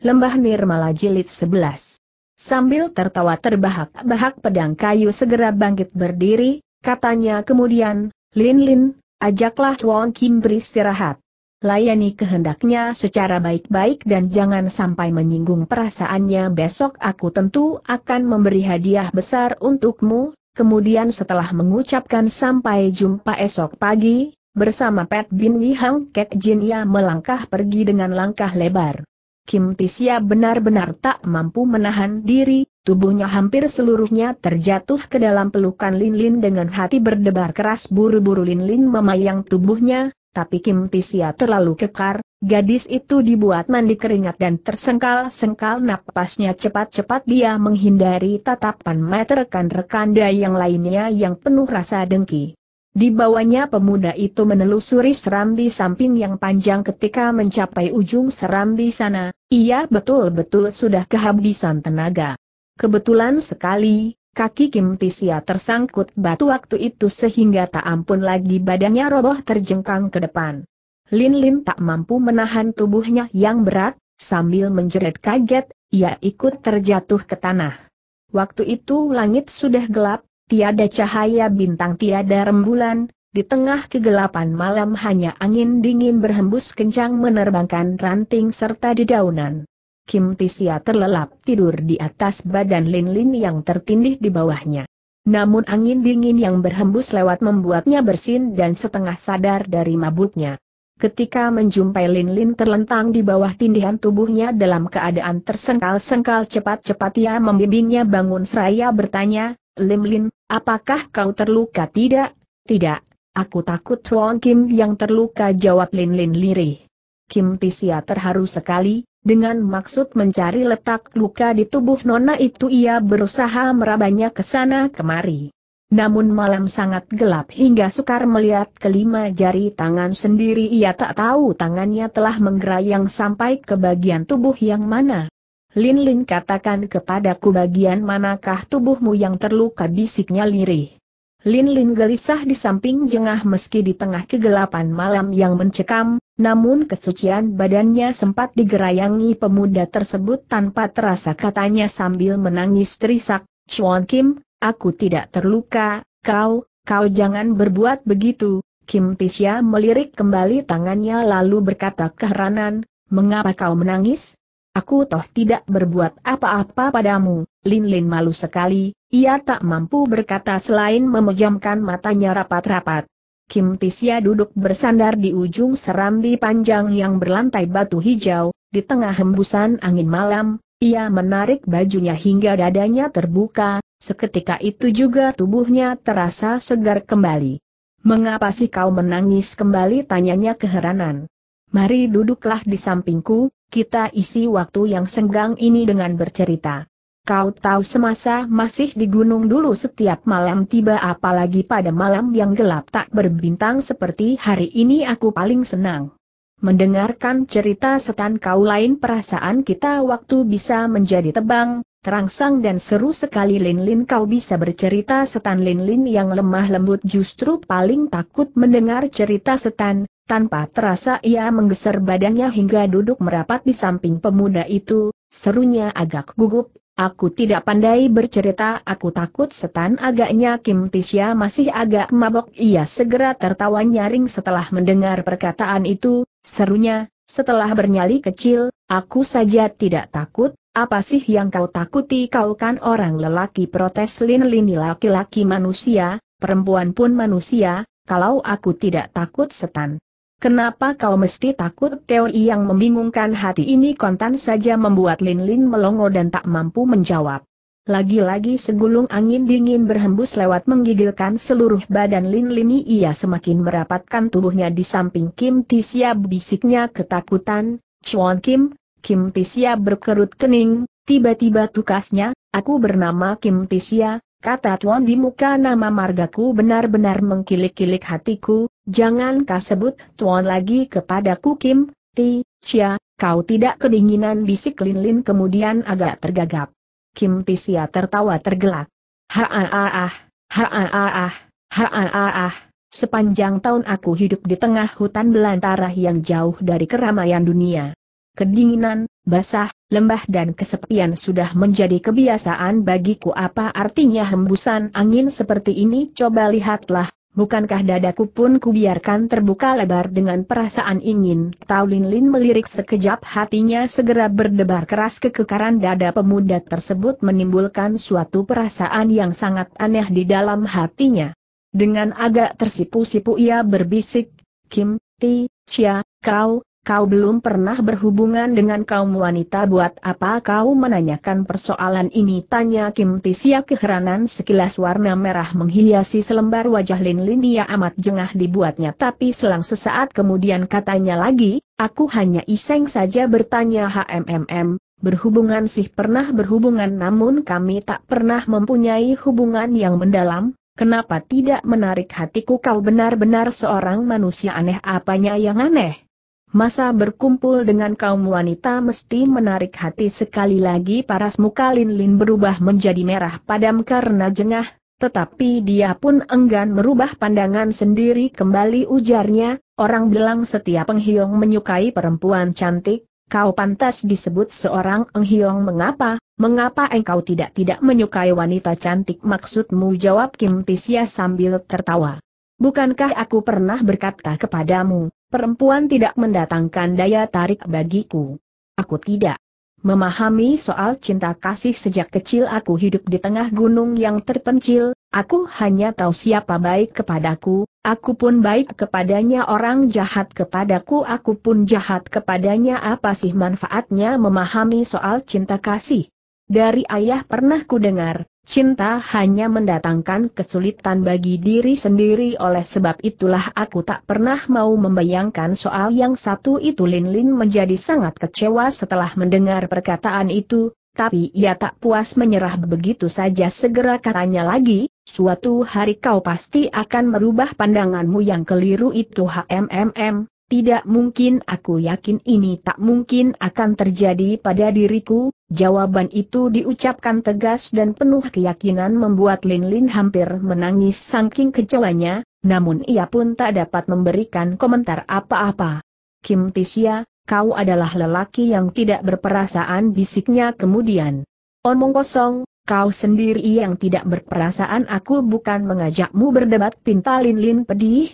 Lembah Nirmala Jilid 11 Sambil tertawa terbahak-bahak pedang kayu segera bangkit berdiri, katanya kemudian, Lin Lin, ajaklah Chuan Kim beristirahat. Layani kehendaknya secara baik-baik dan jangan sampai menyinggung perasaannya besok aku tentu akan memberi hadiah besar untukmu, kemudian setelah mengucapkan sampai jumpa esok pagi, bersama Pat Bin Yi Hang Kek Jin ia melangkah pergi dengan langkah lebar. Kim Tisia benar-benar tak mampu menahan diri, tubuhnya hampir seluruhnya terjatuh ke dalam pelukan Lin Lin dengan hati berdebar keras buru-buru Lin Lin memayang tubuhnya, tapi Kim Tisia terlalu kekar, gadis itu dibuat mandi keringat dan tersengkal-sengkal napasnya cepat-cepat dia menghindari tatapan mata rekan-rekan yang lainnya yang penuh rasa dengki. Di bawahnya pemuda itu menelusuri serambi samping yang panjang ketika mencapai ujung serambi sana, ia betul-betul sudah kehabisan tenaga. Kebetulan sekali, kaki Kim Tisia tersangkut batu waktu itu sehingga tak ampun lagi badannya roboh terjengkang ke depan. Lin Lin tak mampu menahan tubuhnya yang berat, sambil menjerit kaget, ia ikut terjatuh ke tanah. Waktu itu langit sudah gelap, tiada cahaya bintang tiada rembulan, di tengah kegelapan malam hanya angin dingin berhembus kencang menerbangkan ranting serta dedaunan. Kim Tisia terlelap tidur di atas badan Lin Lin yang tertindih di bawahnya. Namun angin dingin yang berhembus lewat membuatnya bersin dan setengah sadar dari mabuknya. Ketika menjumpai Lin Lin terlentang di bawah tindihan tubuhnya dalam keadaan tersengkal-sengkal cepat-cepat ia membimbingnya bangun seraya bertanya, Lim Lin, Apakah kau terluka tidak? Tidak. Aku takut Wong Kim yang terluka jawab Lin Lin lirih. Kim Tisia terharu sekali, dengan maksud mencari letak luka di tubuh Nona itu ia berusaha merabanya ke sana kemari. Namun malam sangat gelap hingga sukar melihat kelima jari tangan sendiri ia tak tahu tangannya telah menggerayang sampai ke bagian tubuh yang mana. Lin Lin katakan kepadaku bagian manakah tubuhmu yang terluka bisiknya lirih. Lin Lin gelisah di samping jengah meski di tengah kegelapan malam yang mencekam, namun kesucian badannya sempat digerayangi pemuda tersebut tanpa terasa katanya sambil menangis terisak, Chuan Kim, aku tidak terluka, kau, kau jangan berbuat begitu. Kim Tisya melirik kembali tangannya lalu berkata keheranan, mengapa kau menangis? Aku toh tidak berbuat apa-apa padamu. Lin Lin malu sekali, ia tak mampu berkata selain memejamkan matanya rapat-rapat. Kim Tisya duduk bersandar di ujung serambi panjang yang berlantai batu hijau, di tengah hembusan angin malam, ia menarik bajunya hingga dadanya terbuka, seketika itu juga tubuhnya terasa segar kembali. Mengapa sih kau menangis kembali tanyanya keheranan. Mari duduklah di sampingku, kita isi waktu yang senggang ini dengan bercerita. Kau tahu semasa masih di gunung dulu setiap malam tiba apalagi pada malam yang gelap tak berbintang seperti hari ini aku paling senang. Mendengarkan cerita setan kau lain perasaan kita waktu bisa menjadi tebang, Terangsang dan seru sekali Lin Lin kau bisa bercerita setan Lin Lin yang lemah lembut justru paling takut mendengar cerita setan, tanpa terasa ia menggeser badannya hingga duduk merapat di samping pemuda itu, serunya agak gugup, aku tidak pandai bercerita aku takut setan agaknya Kim Tisya masih agak mabok ia segera tertawa nyaring setelah mendengar perkataan itu, serunya, setelah bernyali kecil, aku saja tidak takut, apa sih yang kau takuti kau kan orang lelaki protes Lin Lini laki-laki manusia, perempuan pun manusia, kalau aku tidak takut setan. Kenapa kau mesti takut teori yang membingungkan hati ini kontan saja membuat Lin Lin melongo dan tak mampu menjawab. Lagi-lagi segulung angin dingin berhembus lewat menggigilkan seluruh badan Lin Lini ia semakin merapatkan tubuhnya di samping Kim Tisya bisiknya ketakutan, Chuan Kim, Kim Tisia berkerut kening, tiba-tiba tukasnya, aku bernama Kim Tisia, kata Tuan di muka nama margaku benar-benar mengkilik-kilik hatiku, jangan kau sebut Tuan lagi kepadaku Kim, Tisya, kau tidak kedinginan bisik Lin-Lin kemudian agak tergagap. Kim Tisia tertawa tergelak. Haaah, haaah, haaah, sepanjang tahun aku hidup di tengah hutan belantara yang jauh dari keramaian dunia. Kedinginan, basah, lembah dan kesepian sudah menjadi kebiasaan bagiku apa artinya hembusan angin seperti ini coba lihatlah, bukankah dadaku pun kubiarkan terbuka lebar dengan perasaan ingin tahu Lin Lin melirik sekejap hatinya segera berdebar keras kekekaran dada pemuda tersebut menimbulkan suatu perasaan yang sangat aneh di dalam hatinya. Dengan agak tersipu-sipu ia berbisik, Kim, Ti, Xia, kau, Kau belum pernah berhubungan dengan kaum wanita buat apa kau menanyakan persoalan ini? Tanya Kim Tisia keheranan sekilas warna merah menghiasi selembar wajah Lin Lin dia amat jengah dibuatnya tapi selang sesaat kemudian katanya lagi, aku hanya iseng saja bertanya HMMM, berhubungan sih pernah berhubungan namun kami tak pernah mempunyai hubungan yang mendalam, kenapa tidak menarik hatiku kau benar-benar seorang manusia aneh apanya yang aneh? Masa berkumpul dengan kaum wanita mesti menarik hati sekali lagi paras muka Lin Lin berubah menjadi merah padam karena jengah, tetapi dia pun enggan merubah pandangan sendiri kembali ujarnya, orang bilang setiap penghiong menyukai perempuan cantik, kau pantas disebut seorang penghiong mengapa, mengapa engkau tidak-tidak menyukai wanita cantik maksudmu jawab Kim Tisya sambil tertawa. Bukankah aku pernah berkata kepadamu, perempuan tidak mendatangkan daya tarik bagiku. Aku tidak memahami soal cinta kasih sejak kecil aku hidup di tengah gunung yang terpencil, aku hanya tahu siapa baik kepadaku, aku pun baik kepadanya orang jahat kepadaku aku pun jahat kepadanya apa sih manfaatnya memahami soal cinta kasih. Dari ayah pernah ku dengar, Cinta hanya mendatangkan kesulitan bagi diri sendiri oleh sebab itulah aku tak pernah mau membayangkan soal yang satu itu Lin-Lin menjadi sangat kecewa setelah mendengar perkataan itu, tapi ia tak puas menyerah begitu saja segera katanya lagi, suatu hari kau pasti akan merubah pandanganmu yang keliru itu HMMM, tidak mungkin aku yakin ini tak mungkin akan terjadi pada diriku, jawaban itu diucapkan tegas dan penuh keyakinan membuat Lin Lin hampir menangis saking kecewanya, namun ia pun tak dapat memberikan komentar apa-apa. Kim Tisya, kau adalah lelaki yang tidak berperasaan bisiknya kemudian. Omong kosong, kau sendiri yang tidak berperasaan aku bukan mengajakmu berdebat pinta Lin Lin pedih.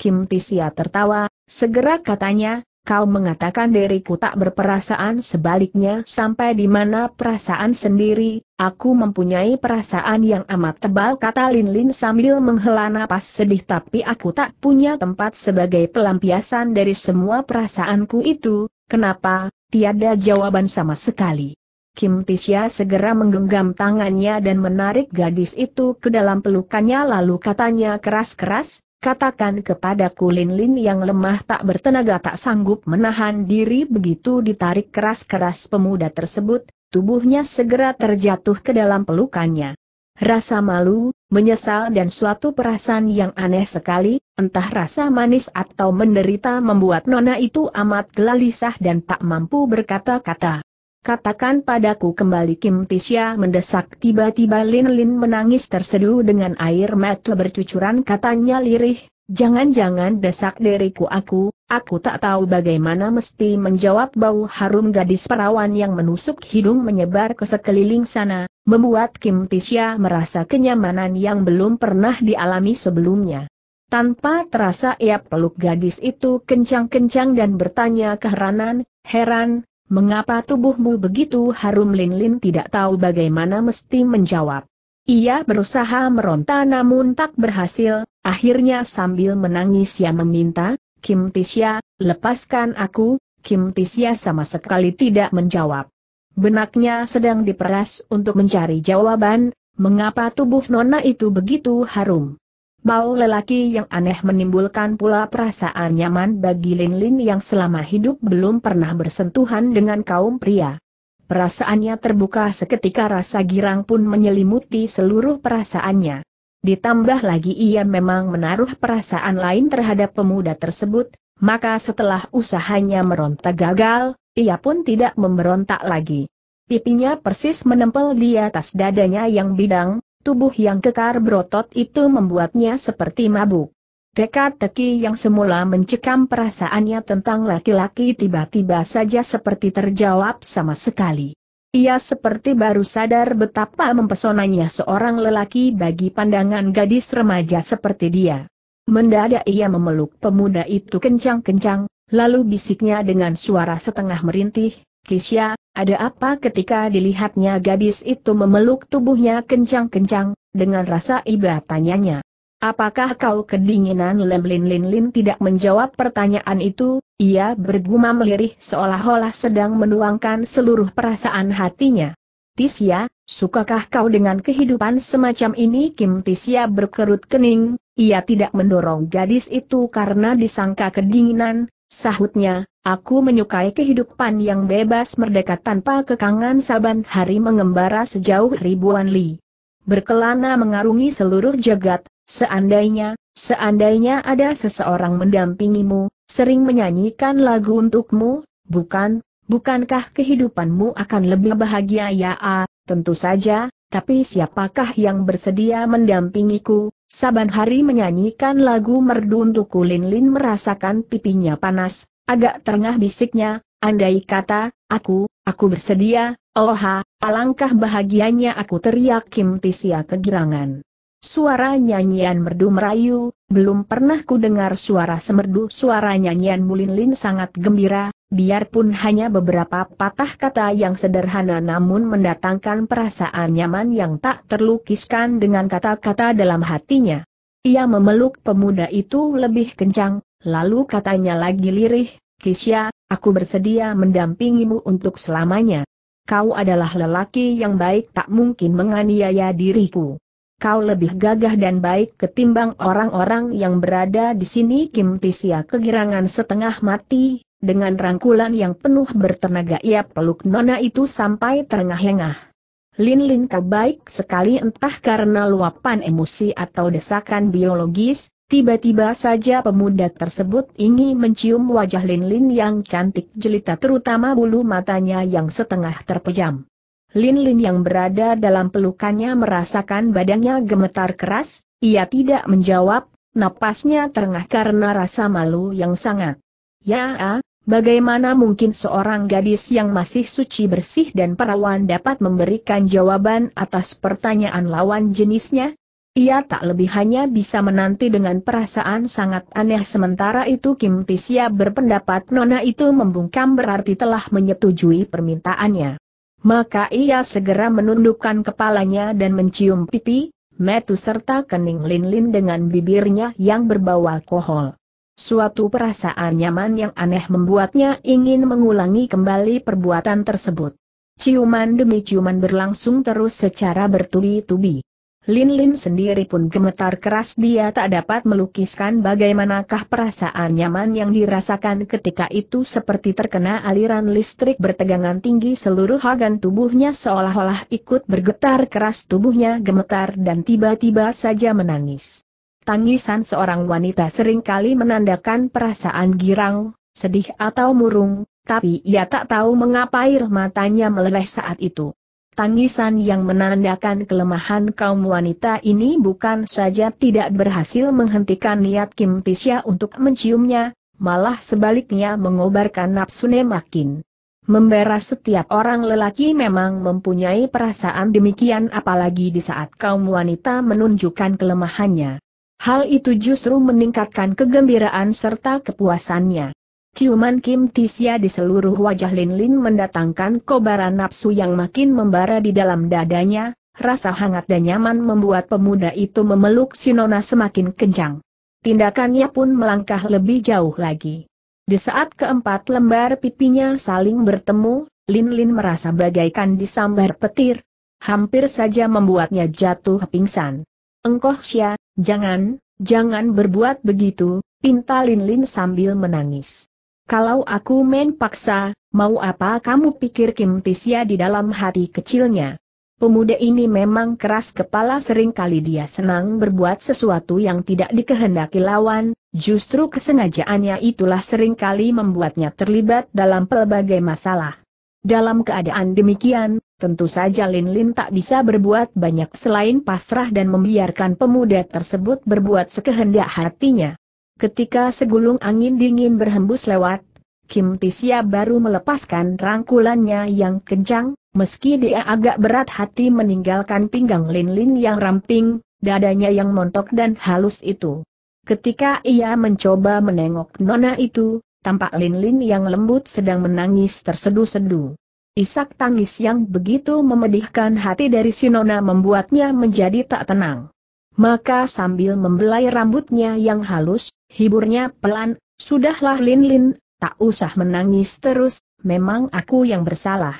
Kim Tisya tertawa, Segera katanya, kau mengatakan diriku tak berperasaan sebaliknya sampai di mana perasaan sendiri, aku mempunyai perasaan yang amat tebal kata Lin Lin sambil menghela napas sedih tapi aku tak punya tempat sebagai pelampiasan dari semua perasaanku itu, kenapa, tiada jawaban sama sekali. Kim Tisya segera menggenggam tangannya dan menarik gadis itu ke dalam pelukannya lalu katanya keras-keras, Katakan kepada Kulin Lin yang lemah tak bertenaga tak sanggup menahan diri begitu ditarik keras-keras pemuda tersebut, tubuhnya segera terjatuh ke dalam pelukannya. Rasa malu, menyesal dan suatu perasaan yang aneh sekali, entah rasa manis atau menderita membuat Nona itu amat gelisah dan tak mampu berkata-kata. Katakan padaku kembali Kim Tisya mendesak tiba-tiba Lin Lin menangis terseduh dengan air mata bercucuran katanya lirih, jangan-jangan desak diriku aku, aku tak tahu bagaimana mesti menjawab bau harum gadis perawan yang menusuk hidung menyebar ke sekeliling sana, membuat Kim Tisya merasa kenyamanan yang belum pernah dialami sebelumnya. Tanpa terasa ia peluk gadis itu kencang-kencang dan bertanya keheranan, heran, mengapa tubuhmu begitu harum Lin Lin tidak tahu bagaimana mesti menjawab. Ia berusaha meronta namun tak berhasil, akhirnya sambil menangis ia meminta, Kim Tisya, lepaskan aku, Kim Tisya sama sekali tidak menjawab. Benaknya sedang diperas untuk mencari jawaban, mengapa tubuh Nona itu begitu harum. Bau lelaki yang aneh menimbulkan pula perasaan nyaman bagi Lin Lin yang selama hidup belum pernah bersentuhan dengan kaum pria. Perasaannya terbuka seketika rasa girang pun menyelimuti seluruh perasaannya. Ditambah lagi ia memang menaruh perasaan lain terhadap pemuda tersebut, maka setelah usahanya meronta gagal, ia pun tidak memberontak lagi. Pipinya persis menempel di atas dadanya yang bidang, Tubuh yang kekar berotot itu membuatnya seperti mabuk. Teka-teki yang semula mencekam perasaannya tentang laki-laki tiba-tiba saja seperti terjawab sama sekali. Ia seperti baru sadar betapa mempesonanya seorang lelaki bagi pandangan gadis remaja seperti dia. Mendadak ia memeluk pemuda itu kencang-kencang, lalu bisiknya dengan suara setengah merintih, Kisya, ada apa ketika dilihatnya gadis itu memeluk tubuhnya kencang-kencang, dengan rasa iba tanyanya. Apakah kau kedinginan Lem Lin Lin Lin tidak menjawab pertanyaan itu, ia bergumam lirih seolah-olah sedang menuangkan seluruh perasaan hatinya. Tisya, sukakah kau dengan kehidupan semacam ini? Kim Tisya berkerut kening, ia tidak mendorong gadis itu karena disangka kedinginan, sahutnya, Aku menyukai kehidupan yang bebas merdeka tanpa kekangan saban hari mengembara sejauh ribuan li. Berkelana mengarungi seluruh jagat, seandainya, seandainya ada seseorang mendampingimu, sering menyanyikan lagu untukmu, bukan, bukankah kehidupanmu akan lebih bahagia ya A, tentu saja, tapi siapakah yang bersedia mendampingiku? Saban hari menyanyikan lagu merdu untukku Lin Lin merasakan pipinya panas, Agak terengah bisiknya, andai kata, aku, aku bersedia, oh alangkah bahagianya aku teriak Kim Tisia kegirangan. Suara nyanyian merdu merayu, belum pernah ku dengar suara semerdu suara nyanyian mulin-lin sangat gembira, biarpun hanya beberapa patah kata yang sederhana namun mendatangkan perasaan nyaman yang tak terlukiskan dengan kata-kata dalam hatinya. Ia memeluk pemuda itu lebih kencang, Lalu katanya lagi lirih, Kisya, aku bersedia mendampingimu untuk selamanya. Kau adalah lelaki yang baik tak mungkin menganiaya diriku. Kau lebih gagah dan baik ketimbang orang-orang yang berada di sini Kim Tisya kegirangan setengah mati, dengan rangkulan yang penuh bertenaga ia peluk nona itu sampai terengah-engah. Lin Lin kau baik sekali entah karena luapan emosi atau desakan biologis, Tiba-tiba saja pemuda tersebut ingin mencium wajah Lin Lin yang cantik jelita terutama bulu matanya yang setengah terpejam. Lin Lin yang berada dalam pelukannya merasakan badannya gemetar keras, ia tidak menjawab, napasnya terengah karena rasa malu yang sangat. Ya, bagaimana mungkin seorang gadis yang masih suci bersih dan perawan dapat memberikan jawaban atas pertanyaan lawan jenisnya? Ia tak lebih hanya bisa menanti dengan perasaan sangat aneh sementara itu Kim Tisia berpendapat Nona itu membungkam berarti telah menyetujui permintaannya. Maka ia segera menundukkan kepalanya dan mencium pipi, metu serta kening lin-lin dengan bibirnya yang berbau alkohol. Suatu perasaan nyaman yang aneh membuatnya ingin mengulangi kembali perbuatan tersebut. Ciuman demi ciuman berlangsung terus secara bertubi-tubi. Lin Lin sendiri pun gemetar keras dia tak dapat melukiskan bagaimanakah perasaan nyaman yang dirasakan ketika itu seperti terkena aliran listrik bertegangan tinggi seluruh organ tubuhnya seolah-olah ikut bergetar keras tubuhnya gemetar dan tiba-tiba saja menangis. Tangisan seorang wanita seringkali menandakan perasaan girang, sedih atau murung, tapi ia tak tahu mengapa air matanya meleleh saat itu. Tangisan yang menandakan kelemahan kaum wanita ini bukan saja tidak berhasil menghentikan niat Kim Tisya untuk menciumnya, malah sebaliknya mengobarkan nafsunya makin. Membera setiap orang lelaki memang mempunyai perasaan demikian apalagi di saat kaum wanita menunjukkan kelemahannya. Hal itu justru meningkatkan kegembiraan serta kepuasannya. Ciuman Kim Tisya di seluruh wajah Lin Lin mendatangkan kobaran nafsu yang makin membara di dalam dadanya, rasa hangat dan nyaman membuat pemuda itu memeluk Sinona semakin kencang. Tindakannya pun melangkah lebih jauh lagi. Di saat keempat lembar pipinya saling bertemu, Lin Lin merasa bagaikan disambar petir. Hampir saja membuatnya jatuh pingsan. Engkoh Xia, jangan, jangan berbuat begitu, pinta Lin Lin sambil menangis. Kalau aku main paksa, mau apa kamu pikir Kim Tisya di dalam hati kecilnya? Pemuda ini memang keras kepala sering kali dia senang berbuat sesuatu yang tidak dikehendaki lawan, justru kesengajaannya itulah sering kali membuatnya terlibat dalam pelbagai masalah. Dalam keadaan demikian, tentu saja Lin Lin tak bisa berbuat banyak selain pasrah dan membiarkan pemuda tersebut berbuat sekehendak hatinya. Ketika segulung angin dingin berhembus lewat, Kim Tisia baru melepaskan rangkulannya yang kencang, meski dia agak berat hati meninggalkan pinggang Lin-Lin yang ramping, dadanya yang montok dan halus itu. Ketika ia mencoba menengok nona itu, tampak Lin-Lin yang lembut sedang menangis tersedu-sedu. Isak tangis yang begitu memedihkan hati dari si nona membuatnya menjadi tak tenang. Maka sambil membelai rambutnya yang halus, hiburnya pelan, Sudahlah Lin Lin, tak usah menangis terus, memang aku yang bersalah.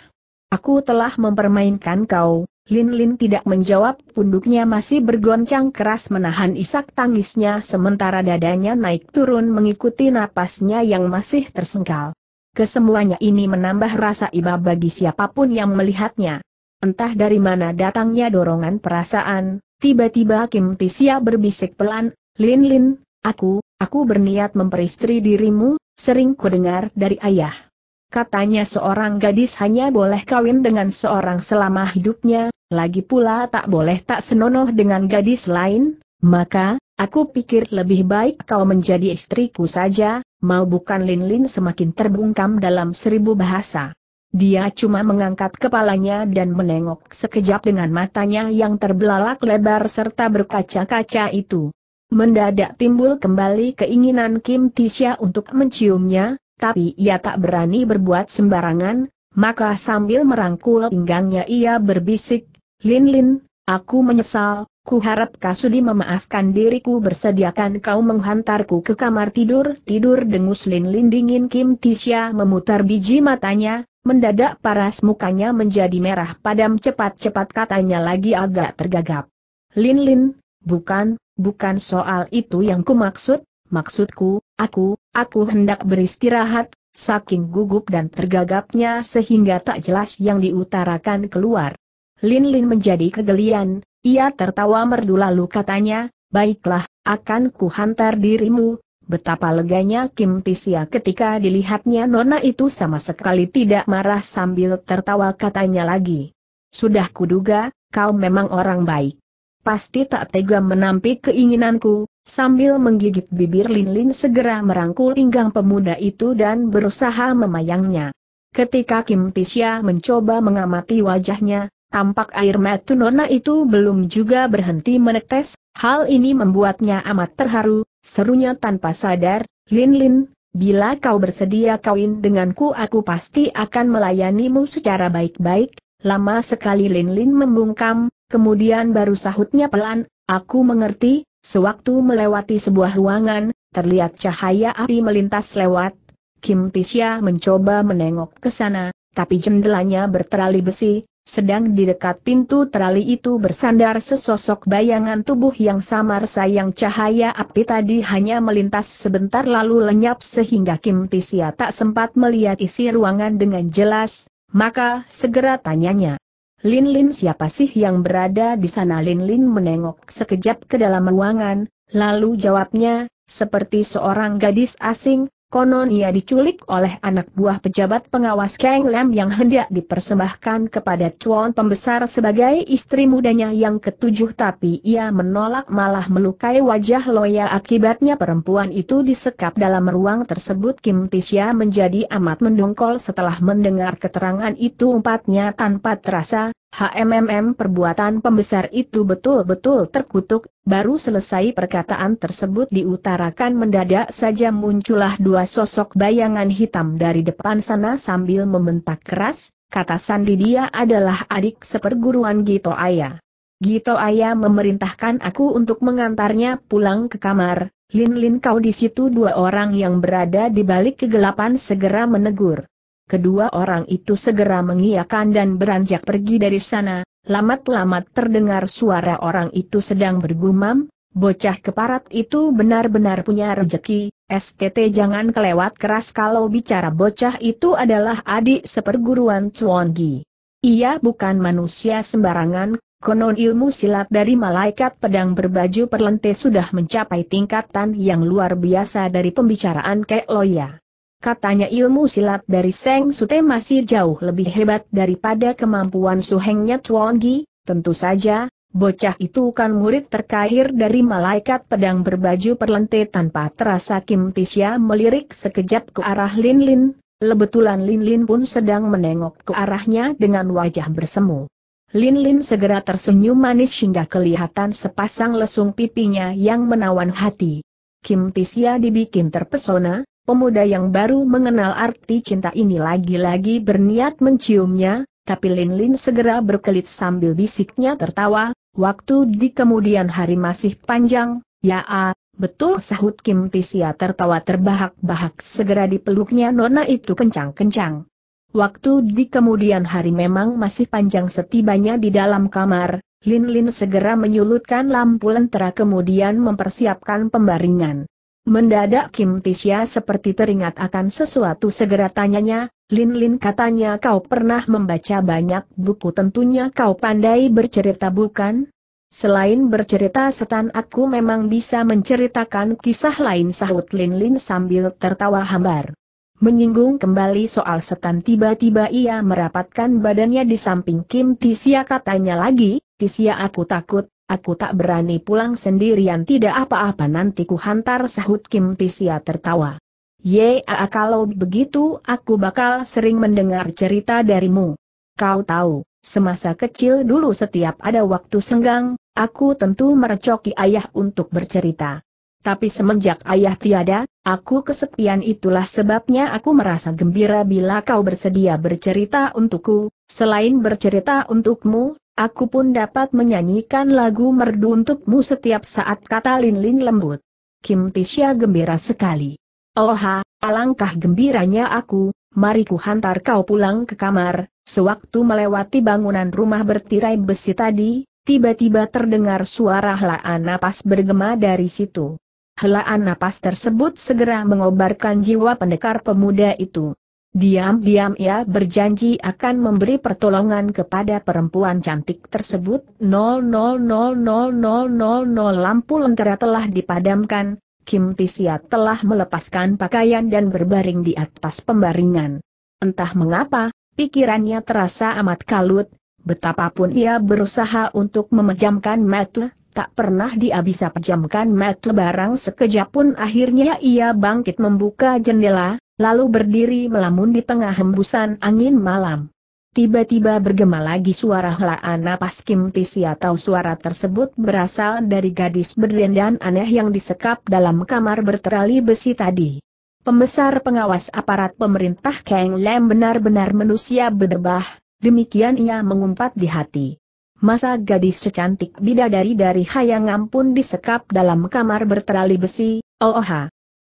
Aku telah mempermainkan kau, Lin Lin tidak menjawab, punduknya masih bergoncang keras menahan isak tangisnya sementara dadanya naik turun mengikuti napasnya yang masih tersengkal. Kesemuanya ini menambah rasa iba bagi siapapun yang melihatnya. Entah dari mana datangnya dorongan perasaan, Tiba-tiba Kim Tisia berbisik pelan, Lin Lin, aku, aku berniat memperistri dirimu, sering ku dengar dari ayah. Katanya seorang gadis hanya boleh kawin dengan seorang selama hidupnya, lagi pula tak boleh tak senonoh dengan gadis lain, maka, aku pikir lebih baik kau menjadi istriku saja, mau bukan Lin Lin semakin terbungkam dalam seribu bahasa. Dia cuma mengangkat kepalanya dan menengok sekejap dengan matanya yang terbelalak lebar serta berkaca-kaca itu. Mendadak timbul kembali keinginan Kim Tisha untuk menciumnya, tapi ia tak berani berbuat sembarangan, maka sambil merangkul pinggangnya ia berbisik, Lin Lin, aku menyesal, ku harap Kasudi memaafkan diriku bersediakan kau menghantarku ke kamar tidur. Tidur dengus Lin Lin dingin Kim Tisha memutar biji matanya, Mendadak paras mukanya menjadi merah padam cepat-cepat katanya lagi agak tergagap. Lin Lin, bukan, bukan soal itu yang kumaksud, maksudku, aku, aku hendak beristirahat, saking gugup dan tergagapnya sehingga tak jelas yang diutarakan keluar. Lin Lin menjadi kegelian, ia tertawa merdu lalu katanya, baiklah, akan ku hantar dirimu, Betapa leganya Kim Tisia ketika dilihatnya Nona itu sama sekali tidak marah sambil tertawa katanya lagi. Sudah kuduga, kau memang orang baik. Pasti tak tega menampik keinginanku, sambil menggigit bibir Lin-Lin segera merangkul pinggang pemuda itu dan berusaha memayangnya. Ketika Kim Tisya mencoba mengamati wajahnya, tampak air mata Nona itu belum juga berhenti menetes, hal ini membuatnya amat terharu, Serunya tanpa sadar, Lin Lin, bila kau bersedia kawin denganku aku pasti akan melayanimu secara baik-baik, lama sekali Lin Lin membungkam, kemudian baru sahutnya pelan, aku mengerti, sewaktu melewati sebuah ruangan, terlihat cahaya api melintas lewat, Kim Tisya mencoba menengok ke sana, tapi jendelanya berterali besi, sedang di dekat pintu terali itu bersandar sesosok bayangan tubuh yang samar sayang cahaya api tadi hanya melintas sebentar lalu lenyap sehingga Kim Tisia tak sempat melihat isi ruangan dengan jelas, maka segera tanyanya. Lin Lin siapa sih yang berada di sana Lin Lin menengok sekejap ke dalam ruangan, lalu jawabnya, seperti seorang gadis asing, Konon ia diculik oleh anak buah pejabat pengawas Kang Lam yang hendak dipersembahkan kepada Chuan Pembesar sebagai istri mudanya yang ketujuh tapi ia menolak malah melukai wajah Loya akibatnya perempuan itu disekap dalam ruang tersebut Kim Tisya menjadi amat mendongkol setelah mendengar keterangan itu empatnya tanpa terasa, HMMM perbuatan pembesar itu betul-betul terkutuk, baru selesai perkataan tersebut diutarakan mendadak saja muncullah dua sosok bayangan hitam dari depan sana sambil membentak keras, kata Sandi dia adalah adik seperguruan Gito Ayah. Gito Ayah memerintahkan aku untuk mengantarnya pulang ke kamar, Lin Lin kau di situ dua orang yang berada di balik kegelapan segera menegur. Kedua orang itu segera mengiyakan dan beranjak pergi dari sana, lamat-lamat terdengar suara orang itu sedang bergumam, bocah keparat itu benar-benar punya rezeki. STT jangan kelewat keras kalau bicara bocah itu adalah adik seperguruan Gi. Ia bukan manusia sembarangan, konon ilmu silat dari malaikat pedang berbaju perlente sudah mencapai tingkatan yang luar biasa dari pembicaraan Kek Loya. Katanya ilmu silat dari Seng Sute masih jauh lebih hebat daripada kemampuan suhengnya Chuan Gi, tentu saja, bocah itu kan murid terkahir dari malaikat pedang berbaju perlente tanpa terasa Kim Tisya melirik sekejap ke arah Lin Lin, lebetulan Lin Lin pun sedang menengok ke arahnya dengan wajah bersemu. Lin Lin segera tersenyum manis hingga kelihatan sepasang lesung pipinya yang menawan hati. Kim Tisya dibikin terpesona, Pemuda yang baru mengenal arti cinta ini lagi-lagi berniat menciumnya, tapi Lin Lin segera berkelit sambil bisiknya tertawa, waktu di kemudian hari masih panjang, ya ah, betul sahut Kim Tisia tertawa terbahak-bahak segera dipeluknya nona itu kencang-kencang. Waktu di kemudian hari memang masih panjang setibanya di dalam kamar, Lin Lin segera menyulutkan lampu lentera kemudian mempersiapkan pembaringan. Mendadak Kim Tisya seperti teringat akan sesuatu segera tanyanya, Lin Lin katanya kau pernah membaca banyak buku tentunya kau pandai bercerita bukan? Selain bercerita setan aku memang bisa menceritakan kisah lain sahut Lin Lin sambil tertawa hambar. Menyinggung kembali soal setan tiba-tiba ia merapatkan badannya di samping Kim Tisya katanya lagi, Tisya aku takut, Aku tak berani pulang sendirian tidak apa-apa nanti ku hantar sahut Kim Tisia tertawa. Ya kalau begitu aku bakal sering mendengar cerita darimu. Kau tahu, semasa kecil dulu setiap ada waktu senggang, aku tentu merecoki ayah untuk bercerita. Tapi semenjak ayah tiada, aku kesepian itulah sebabnya aku merasa gembira bila kau bersedia bercerita untukku, selain bercerita untukmu, Aku pun dapat menyanyikan lagu merdu untukmu setiap saat kata Lin Lin lembut. Kim Tisha gembira sekali. Oha, alangkah gembiranya aku, mari ku hantar kau pulang ke kamar. Sewaktu melewati bangunan rumah bertirai besi tadi, tiba-tiba terdengar suara helaan napas bergema dari situ. Helaan napas tersebut segera mengobarkan jiwa pendekar pemuda itu. Diam-diam ia berjanji akan memberi pertolongan kepada perempuan cantik tersebut. 000000 lampu lentera telah dipadamkan, Kim Tisia telah melepaskan pakaian dan berbaring di atas pembaringan. Entah mengapa, pikirannya terasa amat kalut, betapapun ia berusaha untuk memejamkan mata, tak pernah dia bisa pejamkan mata barang sekejap pun akhirnya ia bangkit membuka jendela, lalu berdiri melamun di tengah hembusan angin malam. Tiba-tiba bergema lagi suara helaan napas Kim Tisi atau suara tersebut berasal dari gadis berdandan aneh yang disekap dalam kamar berterali besi tadi. Pembesar pengawas aparat pemerintah Kang Lam benar-benar manusia berdebah, demikian ia mengumpat di hati. Masa gadis secantik bidadari dari Hayang Ampun disekap dalam kamar berterali besi, oh, oh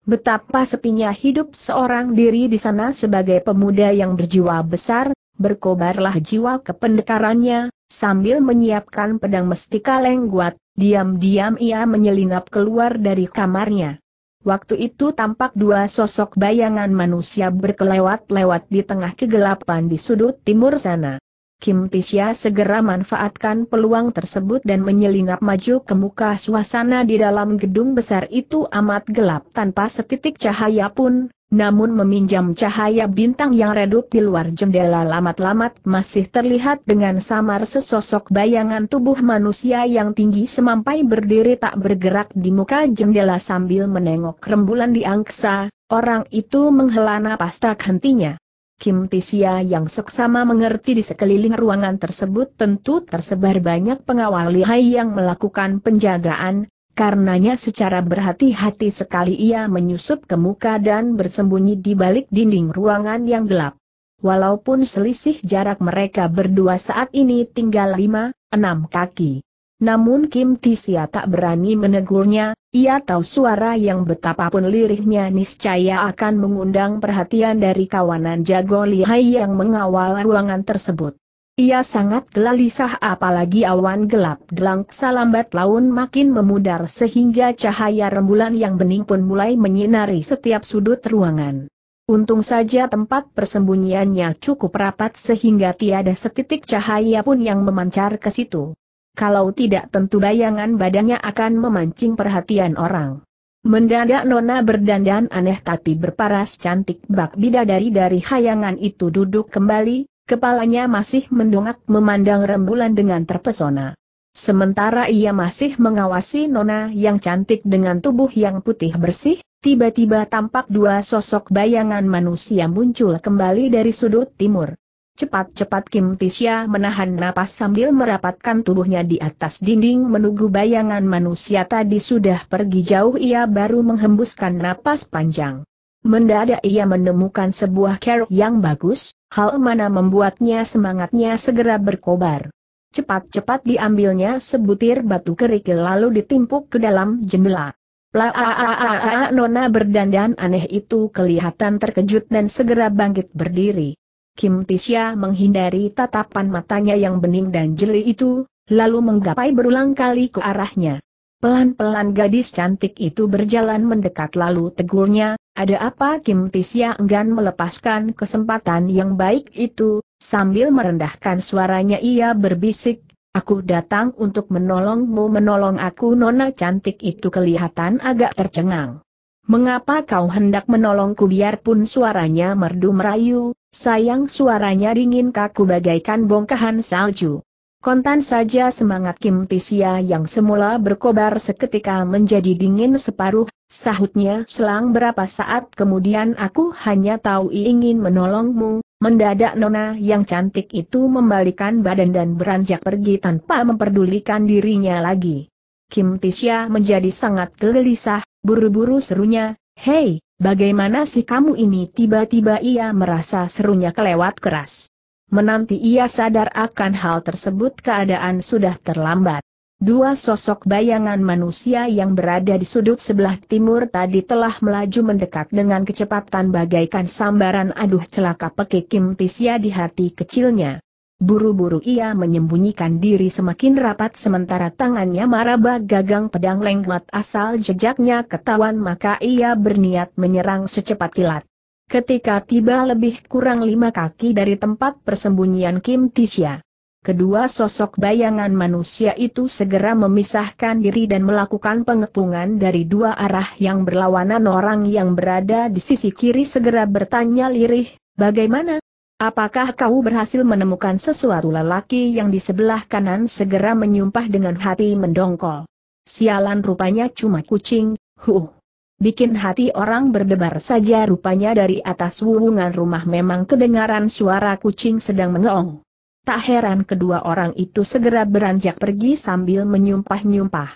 Betapa sepinya hidup seorang diri di sana sebagai pemuda yang berjiwa besar, berkobarlah jiwa kependekarannya, sambil menyiapkan pedang mestika lengguat, diam-diam ia menyelinap keluar dari kamarnya. Waktu itu tampak dua sosok bayangan manusia berkelewat-lewat di tengah kegelapan di sudut timur sana. Kim Tisya segera manfaatkan peluang tersebut dan menyelinap maju ke muka suasana di dalam gedung besar itu amat gelap tanpa setitik cahaya pun, namun meminjam cahaya bintang yang redup di luar jendela lamat-lamat masih terlihat dengan samar sesosok bayangan tubuh manusia yang tinggi semampai berdiri tak bergerak di muka jendela sambil menengok rembulan di angsa. orang itu menghela napas tak hentinya. Kim Tisia yang seksama mengerti di sekeliling ruangan tersebut tentu tersebar banyak pengawal lihai yang melakukan penjagaan, karenanya secara berhati-hati sekali ia menyusup ke muka dan bersembunyi di balik dinding ruangan yang gelap. Walaupun selisih jarak mereka berdua saat ini tinggal lima, enam kaki. Namun Kim Tisia tak berani menegurnya, ia tahu suara yang betapapun lirihnya niscaya akan mengundang perhatian dari kawanan jago lihai yang mengawal ruangan tersebut. Ia sangat gelisah apalagi awan gelap gelang salambat laun makin memudar sehingga cahaya rembulan yang bening pun mulai menyinari setiap sudut ruangan. Untung saja tempat persembunyiannya cukup rapat sehingga tiada setitik cahaya pun yang memancar ke situ kalau tidak tentu bayangan badannya akan memancing perhatian orang. Mendadak Nona berdandan aneh tapi berparas cantik bak bidadari dari hayangan itu duduk kembali, kepalanya masih mendongak memandang rembulan dengan terpesona. Sementara ia masih mengawasi Nona yang cantik dengan tubuh yang putih bersih, tiba-tiba tampak dua sosok bayangan manusia muncul kembali dari sudut timur. Cepat-cepat Kim Tisya menahan napas sambil merapatkan tubuhnya di atas dinding menunggu bayangan manusia tadi sudah pergi jauh ia baru menghembuskan napas panjang. Mendadak ia menemukan sebuah kerok yang bagus, hal mana membuatnya semangatnya segera berkobar. Cepat-cepat diambilnya sebutir batu kerikil lalu ditimpuk ke dalam jendela. Plaaaaaa nona berdandan aneh itu kelihatan terkejut dan segera bangkit berdiri. Kim Tisya menghindari tatapan matanya yang bening dan jeli itu, lalu menggapai berulang kali ke arahnya. Pelan-pelan gadis cantik itu berjalan mendekat lalu tegurnya, ada apa Kim Tisya enggan melepaskan kesempatan yang baik itu, sambil merendahkan suaranya ia berbisik, aku datang untuk menolongmu menolong aku nona cantik itu kelihatan agak tercengang. Mengapa kau hendak menolongku biarpun suaranya merdu merayu, Sayang suaranya dingin kaku bagaikan bongkahan salju. Kontan saja semangat Kim Tisia yang semula berkobar seketika menjadi dingin separuh, sahutnya selang berapa saat kemudian aku hanya tahu ingin menolongmu, mendadak nona yang cantik itu membalikan badan dan beranjak pergi tanpa memperdulikan dirinya lagi. Kim Tisya menjadi sangat gelisah, buru-buru serunya, Hei, Bagaimana sih kamu ini tiba-tiba ia merasa serunya kelewat keras. Menanti ia sadar akan hal tersebut keadaan sudah terlambat. Dua sosok bayangan manusia yang berada di sudut sebelah timur tadi telah melaju mendekat dengan kecepatan bagaikan sambaran aduh celaka pekikim Kim Tisya di hati kecilnya. Buru-buru ia menyembunyikan diri semakin rapat sementara tangannya maraba gagang pedang lengmat asal jejaknya ketahuan maka ia berniat menyerang secepat kilat. Ketika tiba lebih kurang lima kaki dari tempat persembunyian Kim Tisya, Kedua sosok bayangan manusia itu segera memisahkan diri dan melakukan pengepungan dari dua arah yang berlawanan orang yang berada di sisi kiri segera bertanya lirih, bagaimana? Apakah kau berhasil menemukan sesuatu lelaki yang di sebelah kanan segera menyumpah dengan hati mendongkol? Sialan rupanya cuma kucing, huh. Bikin hati orang berdebar saja rupanya dari atas wuwungan rumah memang kedengaran suara kucing sedang mengeong. Tak heran kedua orang itu segera beranjak pergi sambil menyumpah-nyumpah.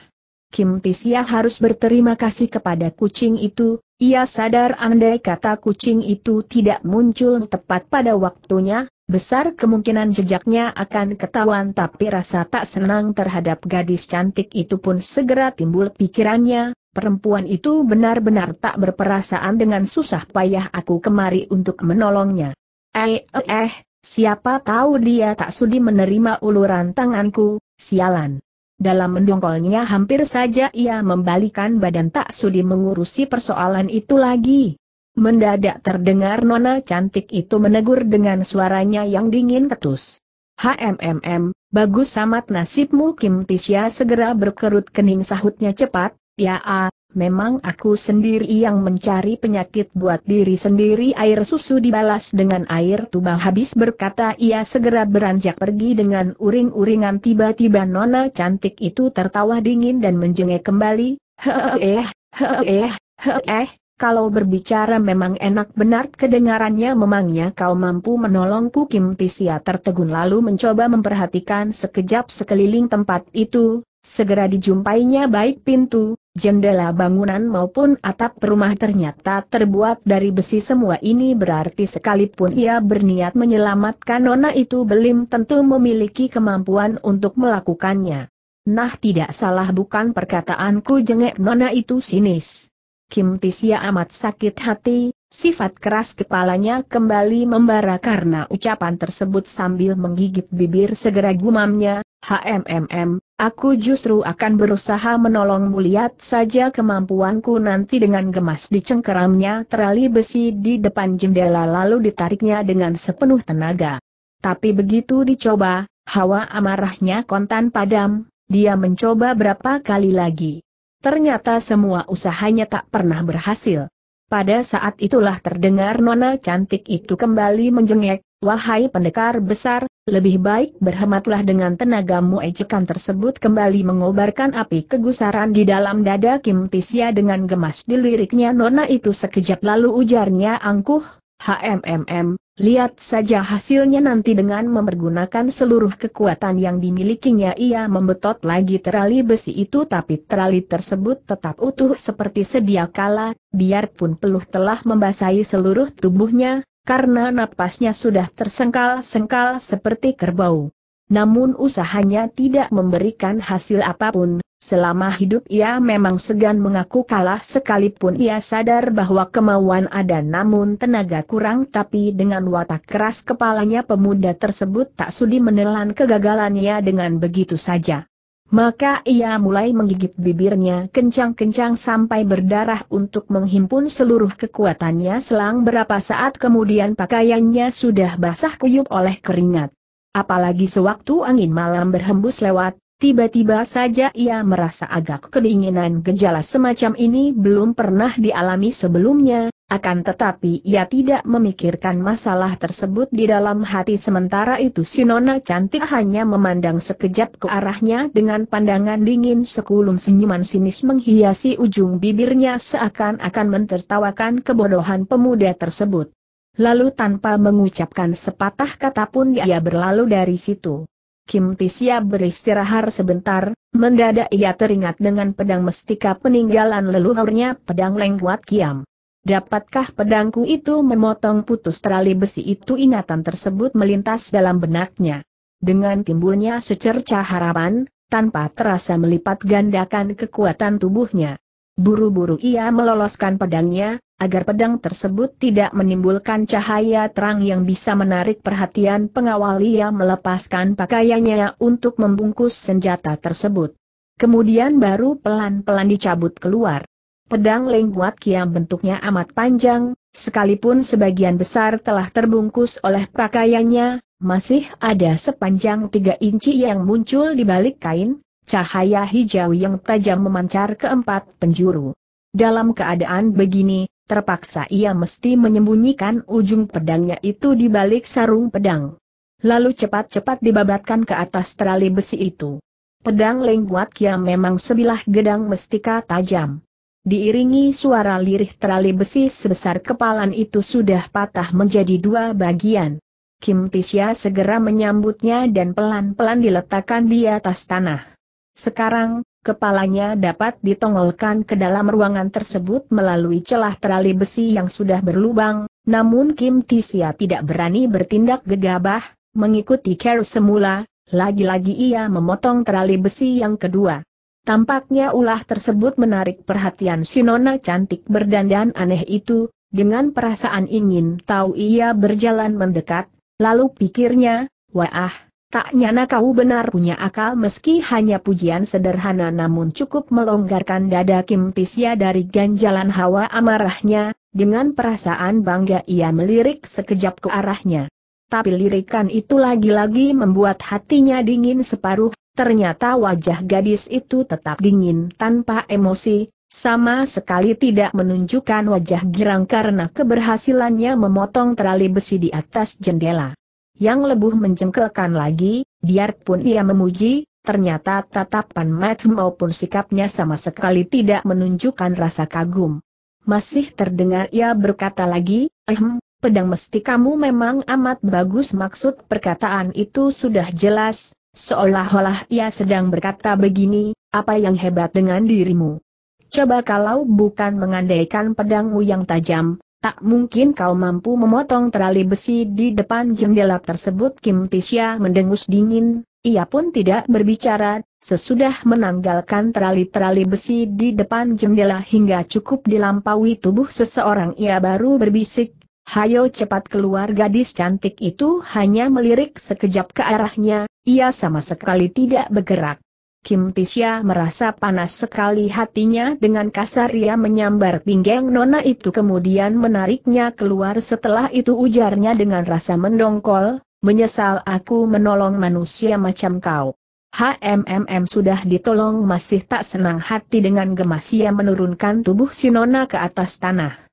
Kim Tisia harus berterima kasih kepada kucing itu, ia sadar andai kata kucing itu tidak muncul tepat pada waktunya, besar kemungkinan jejaknya akan ketahuan tapi rasa tak senang terhadap gadis cantik itu pun segera timbul pikirannya, perempuan itu benar-benar tak berperasaan dengan susah payah aku kemari untuk menolongnya. Eh, eh, eh siapa tahu dia tak sudi menerima uluran tanganku, sialan. Dalam mendongkolnya hampir saja ia membalikan badan tak sudi mengurusi persoalan itu lagi. Mendadak terdengar nona cantik itu menegur dengan suaranya yang dingin ketus. HMMM, bagus amat nasibmu Kim Tisya segera berkerut kening sahutnya cepat, ya ah, memang aku sendiri yang mencari penyakit buat diri sendiri air susu dibalas dengan air tuba habis berkata ia segera beranjak pergi dengan uring-uringan tiba-tiba nona cantik itu tertawa dingin dan menjengek kembali, hehehe, eh, hehehe, eh, hehehe. Eh. kalau berbicara memang enak benar kedengarannya memangnya kau mampu menolongku Kim Tisia tertegun lalu mencoba memperhatikan sekejap sekeliling tempat itu, segera dijumpainya baik pintu, jendela bangunan maupun atap rumah ternyata terbuat dari besi semua ini berarti sekalipun ia berniat menyelamatkan nona itu belum tentu memiliki kemampuan untuk melakukannya. Nah tidak salah bukan perkataanku jengek nona itu sinis. Kim Tisya amat sakit hati, sifat keras kepalanya kembali membara karena ucapan tersebut sambil menggigit bibir segera gumamnya, HMMM, Aku justru akan berusaha menolongmu lihat saja kemampuanku nanti dengan gemas dicengkeramnya terali besi di depan jendela lalu ditariknya dengan sepenuh tenaga. Tapi begitu dicoba, hawa amarahnya kontan padam, dia mencoba berapa kali lagi. Ternyata semua usahanya tak pernah berhasil. Pada saat itulah terdengar nona cantik itu kembali menjengek, Wahai pendekar besar, lebih baik berhematlah dengan tenagamu ejekan tersebut kembali mengobarkan api kegusaran di dalam dada Kim Tisya dengan gemas diliriknya nona itu sekejap lalu ujarnya angkuh, HMMM, lihat saja hasilnya nanti dengan memergunakan seluruh kekuatan yang dimilikinya ia membetot lagi terali besi itu tapi terali tersebut tetap utuh seperti sedia kala, biarpun peluh telah membasahi seluruh tubuhnya, karena napasnya sudah tersengkal-sengkal seperti kerbau. Namun usahanya tidak memberikan hasil apapun, selama hidup ia memang segan mengaku kalah sekalipun ia sadar bahwa kemauan ada namun tenaga kurang tapi dengan watak keras kepalanya pemuda tersebut tak sudi menelan kegagalannya dengan begitu saja. Maka ia mulai menggigit bibirnya kencang-kencang sampai berdarah untuk menghimpun seluruh kekuatannya selang berapa saat kemudian pakaiannya sudah basah kuyup oleh keringat. Apalagi sewaktu angin malam berhembus lewat, tiba-tiba saja ia merasa agak kedinginan gejala semacam ini belum pernah dialami sebelumnya, akan tetapi ia tidak memikirkan masalah tersebut di dalam hati sementara itu si nona cantik hanya memandang sekejap ke arahnya dengan pandangan dingin sekulum senyuman sinis menghiasi ujung bibirnya seakan-akan mentertawakan kebodohan pemuda tersebut. Lalu tanpa mengucapkan sepatah kata pun ia berlalu dari situ. Kim Tisya beristirahat sebentar, mendadak ia teringat dengan pedang mestika peninggalan leluhurnya pedang lengkuat kiam. Dapatkah pedangku itu memotong putus terali besi itu ingatan tersebut melintas dalam benaknya. Dengan timbulnya secerca harapan, tanpa terasa melipat gandakan kekuatan tubuhnya. Buru-buru ia meloloskan pedangnya, agar pedang tersebut tidak menimbulkan cahaya terang yang bisa menarik perhatian pengawal ia melepaskan pakaiannya untuk membungkus senjata tersebut. Kemudian baru pelan-pelan dicabut keluar. Pedang Lengguat Kiam bentuknya amat panjang, sekalipun sebagian besar telah terbungkus oleh pakaiannya, masih ada sepanjang tiga inci yang muncul di balik kain, cahaya hijau yang tajam memancar ke empat penjuru. Dalam keadaan begini, terpaksa ia mesti menyembunyikan ujung pedangnya itu di balik sarung pedang. Lalu cepat-cepat dibabatkan ke atas terali besi itu. Pedang Lengguat Kiam memang sebilah gedang mestika tajam diiringi suara lirih terali besi sebesar kepalan itu sudah patah menjadi dua bagian. Kim Tisya segera menyambutnya dan pelan-pelan diletakkan di atas tanah. Sekarang, kepalanya dapat ditongolkan ke dalam ruangan tersebut melalui celah terali besi yang sudah berlubang, namun Kim Tisya tidak berani bertindak gegabah, mengikuti Care semula, lagi-lagi ia memotong terali besi yang kedua. Tampaknya ulah tersebut menarik perhatian si nona cantik berdandan aneh itu, dengan perasaan ingin tahu ia berjalan mendekat, lalu pikirnya, wah, tak nyana kau benar punya akal meski hanya pujian sederhana namun cukup melonggarkan dada Kim Tisya dari ganjalan hawa amarahnya, dengan perasaan bangga ia melirik sekejap ke arahnya. Tapi lirikan itu lagi-lagi membuat hatinya dingin separuh, Ternyata wajah gadis itu tetap dingin tanpa emosi, sama sekali tidak menunjukkan wajah girang karena keberhasilannya memotong terali besi di atas jendela. Yang lebih menjengkelkan lagi, biarpun ia memuji, ternyata tatapan Max maupun sikapnya sama sekali tidak menunjukkan rasa kagum. Masih terdengar ia berkata lagi, ehm, pedang mesti kamu memang amat bagus maksud perkataan itu sudah jelas, Seolah-olah ia sedang berkata begini, apa yang hebat dengan dirimu? Coba kalau bukan mengandaikan pedangmu yang tajam, tak mungkin kau mampu memotong terali besi di depan jendela tersebut Kim Tisya mendengus dingin, ia pun tidak berbicara, sesudah menanggalkan terali-terali besi di depan jendela hingga cukup dilampaui tubuh seseorang ia baru berbisik, Hayo cepat keluar gadis cantik itu hanya melirik sekejap ke arahnya, ia sama sekali tidak bergerak. Kim Tisya merasa panas sekali hatinya dengan kasar ia menyambar pinggang nona itu kemudian menariknya keluar setelah itu ujarnya dengan rasa mendongkol, menyesal aku menolong manusia macam kau. HMMM sudah ditolong masih tak senang hati dengan gemas ia menurunkan tubuh si nona ke atas tanah.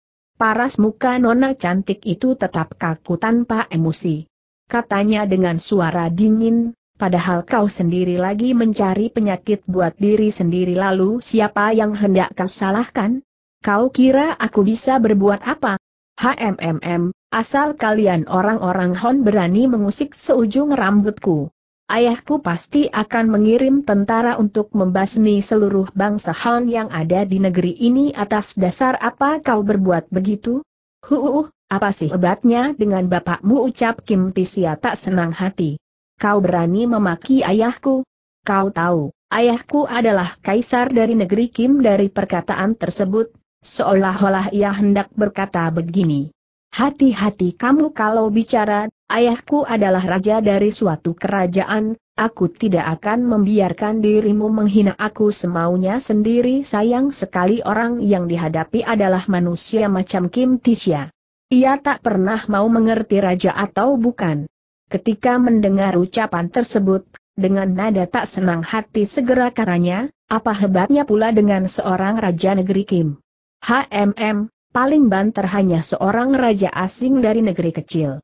Paras muka nona cantik itu tetap kaku tanpa emosi. Katanya dengan suara dingin, padahal kau sendiri lagi mencari penyakit buat diri sendiri lalu siapa yang hendak kau salahkan? Kau kira aku bisa berbuat apa? HMMM, asal kalian orang-orang Hon berani mengusik seujung rambutku ayahku pasti akan mengirim tentara untuk membasmi seluruh bangsa Han yang ada di negeri ini atas dasar apa kau berbuat begitu? Huuuh, apa sih hebatnya dengan bapakmu ucap Kim Tisia tak senang hati. Kau berani memaki ayahku? Kau tahu, ayahku adalah kaisar dari negeri Kim dari perkataan tersebut, seolah-olah ia hendak berkata begini. Hati-hati kamu kalau bicara, ayahku adalah raja dari suatu kerajaan, aku tidak akan membiarkan dirimu menghina aku semaunya sendiri. Sayang sekali orang yang dihadapi adalah manusia macam Kim Tisya. Ia tak pernah mau mengerti raja atau bukan. Ketika mendengar ucapan tersebut, dengan nada tak senang hati segera karanya, apa hebatnya pula dengan seorang raja negeri Kim? HMM, paling banter hanya seorang raja asing dari negeri kecil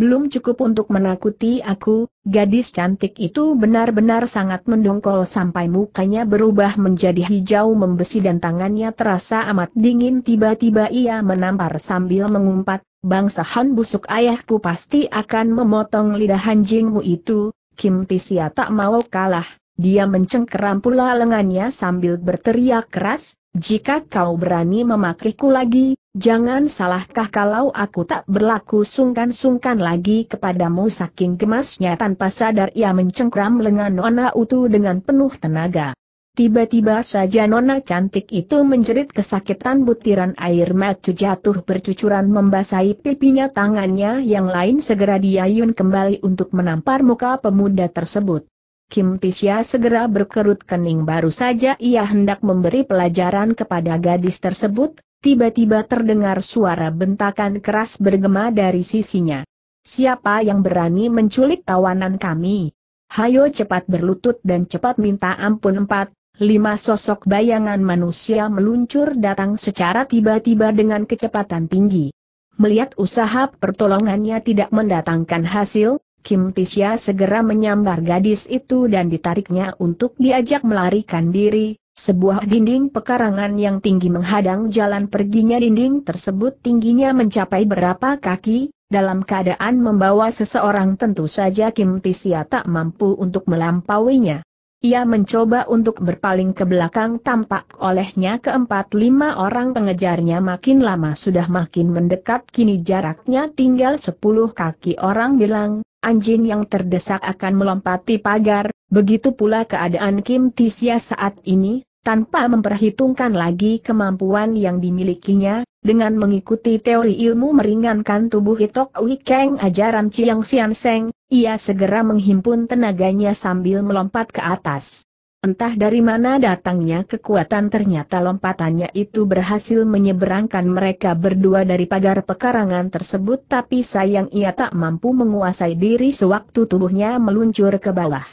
belum cukup untuk menakuti aku, gadis cantik itu benar-benar sangat mendongkol sampai mukanya berubah menjadi hijau membesi dan tangannya terasa amat dingin tiba-tiba ia menampar sambil mengumpat, bangsa han busuk ayahku pasti akan memotong lidah anjingmu itu, Kim Tisia tak mau kalah, dia mencengkeram pula lengannya sambil berteriak keras, jika kau berani memakiku lagi, jangan salahkah kalau aku tak berlaku sungkan-sungkan lagi kepadamu saking gemasnya tanpa sadar ia mencengkram lengan Nona Utu dengan penuh tenaga. Tiba-tiba saja Nona cantik itu menjerit kesakitan butiran air mata jatuh bercucuran membasahi pipinya tangannya yang lain segera diayun kembali untuk menampar muka pemuda tersebut. Kim Tisya segera berkerut kening baru saja ia hendak memberi pelajaran kepada gadis tersebut, tiba-tiba terdengar suara bentakan keras bergema dari sisinya. Siapa yang berani menculik tawanan kami? Hayo cepat berlutut dan cepat minta ampun empat, lima sosok bayangan manusia meluncur datang secara tiba-tiba dengan kecepatan tinggi. Melihat usaha pertolongannya tidak mendatangkan hasil, Kim Pisya segera menyambar gadis itu dan ditariknya untuk diajak melarikan diri, sebuah dinding pekarangan yang tinggi menghadang jalan perginya dinding tersebut tingginya mencapai berapa kaki, dalam keadaan membawa seseorang tentu saja Kim Pisya tak mampu untuk melampauinya. Ia mencoba untuk berpaling ke belakang tampak olehnya keempat lima orang pengejarnya makin lama sudah makin mendekat kini jaraknya tinggal sepuluh kaki orang bilang, anjing yang terdesak akan melompati pagar, begitu pula keadaan Kim Tisya saat ini, tanpa memperhitungkan lagi kemampuan yang dimilikinya, dengan mengikuti teori ilmu meringankan tubuh Hitok Wikeng ajaran Chiang Sian Seng, ia segera menghimpun tenaganya sambil melompat ke atas. Entah dari mana datangnya kekuatan ternyata lompatannya itu berhasil menyeberangkan mereka berdua dari pagar pekarangan tersebut tapi sayang ia tak mampu menguasai diri sewaktu tubuhnya meluncur ke bawah.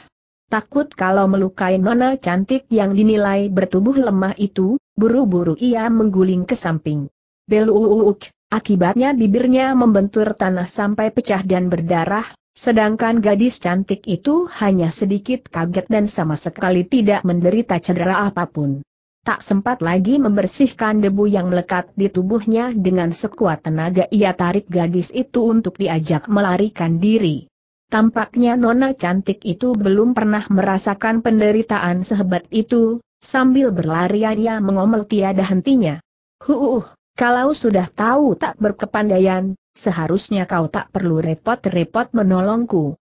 Takut kalau melukai nona cantik yang dinilai bertubuh lemah itu, buru-buru ia mengguling ke samping. Beluuk, akibatnya bibirnya membentur tanah sampai pecah dan berdarah, Sedangkan gadis cantik itu hanya sedikit kaget dan sama sekali tidak menderita cedera apapun. Tak sempat lagi membersihkan debu yang melekat di tubuhnya dengan sekuat tenaga ia tarik gadis itu untuk diajak melarikan diri. Tampaknya nona cantik itu belum pernah merasakan penderitaan sehebat itu, sambil berlarian ia mengomel tiada hentinya. Huuh, kalau sudah tahu tak berkepandaian, seharusnya kau tak perlu repot-repot menolongku.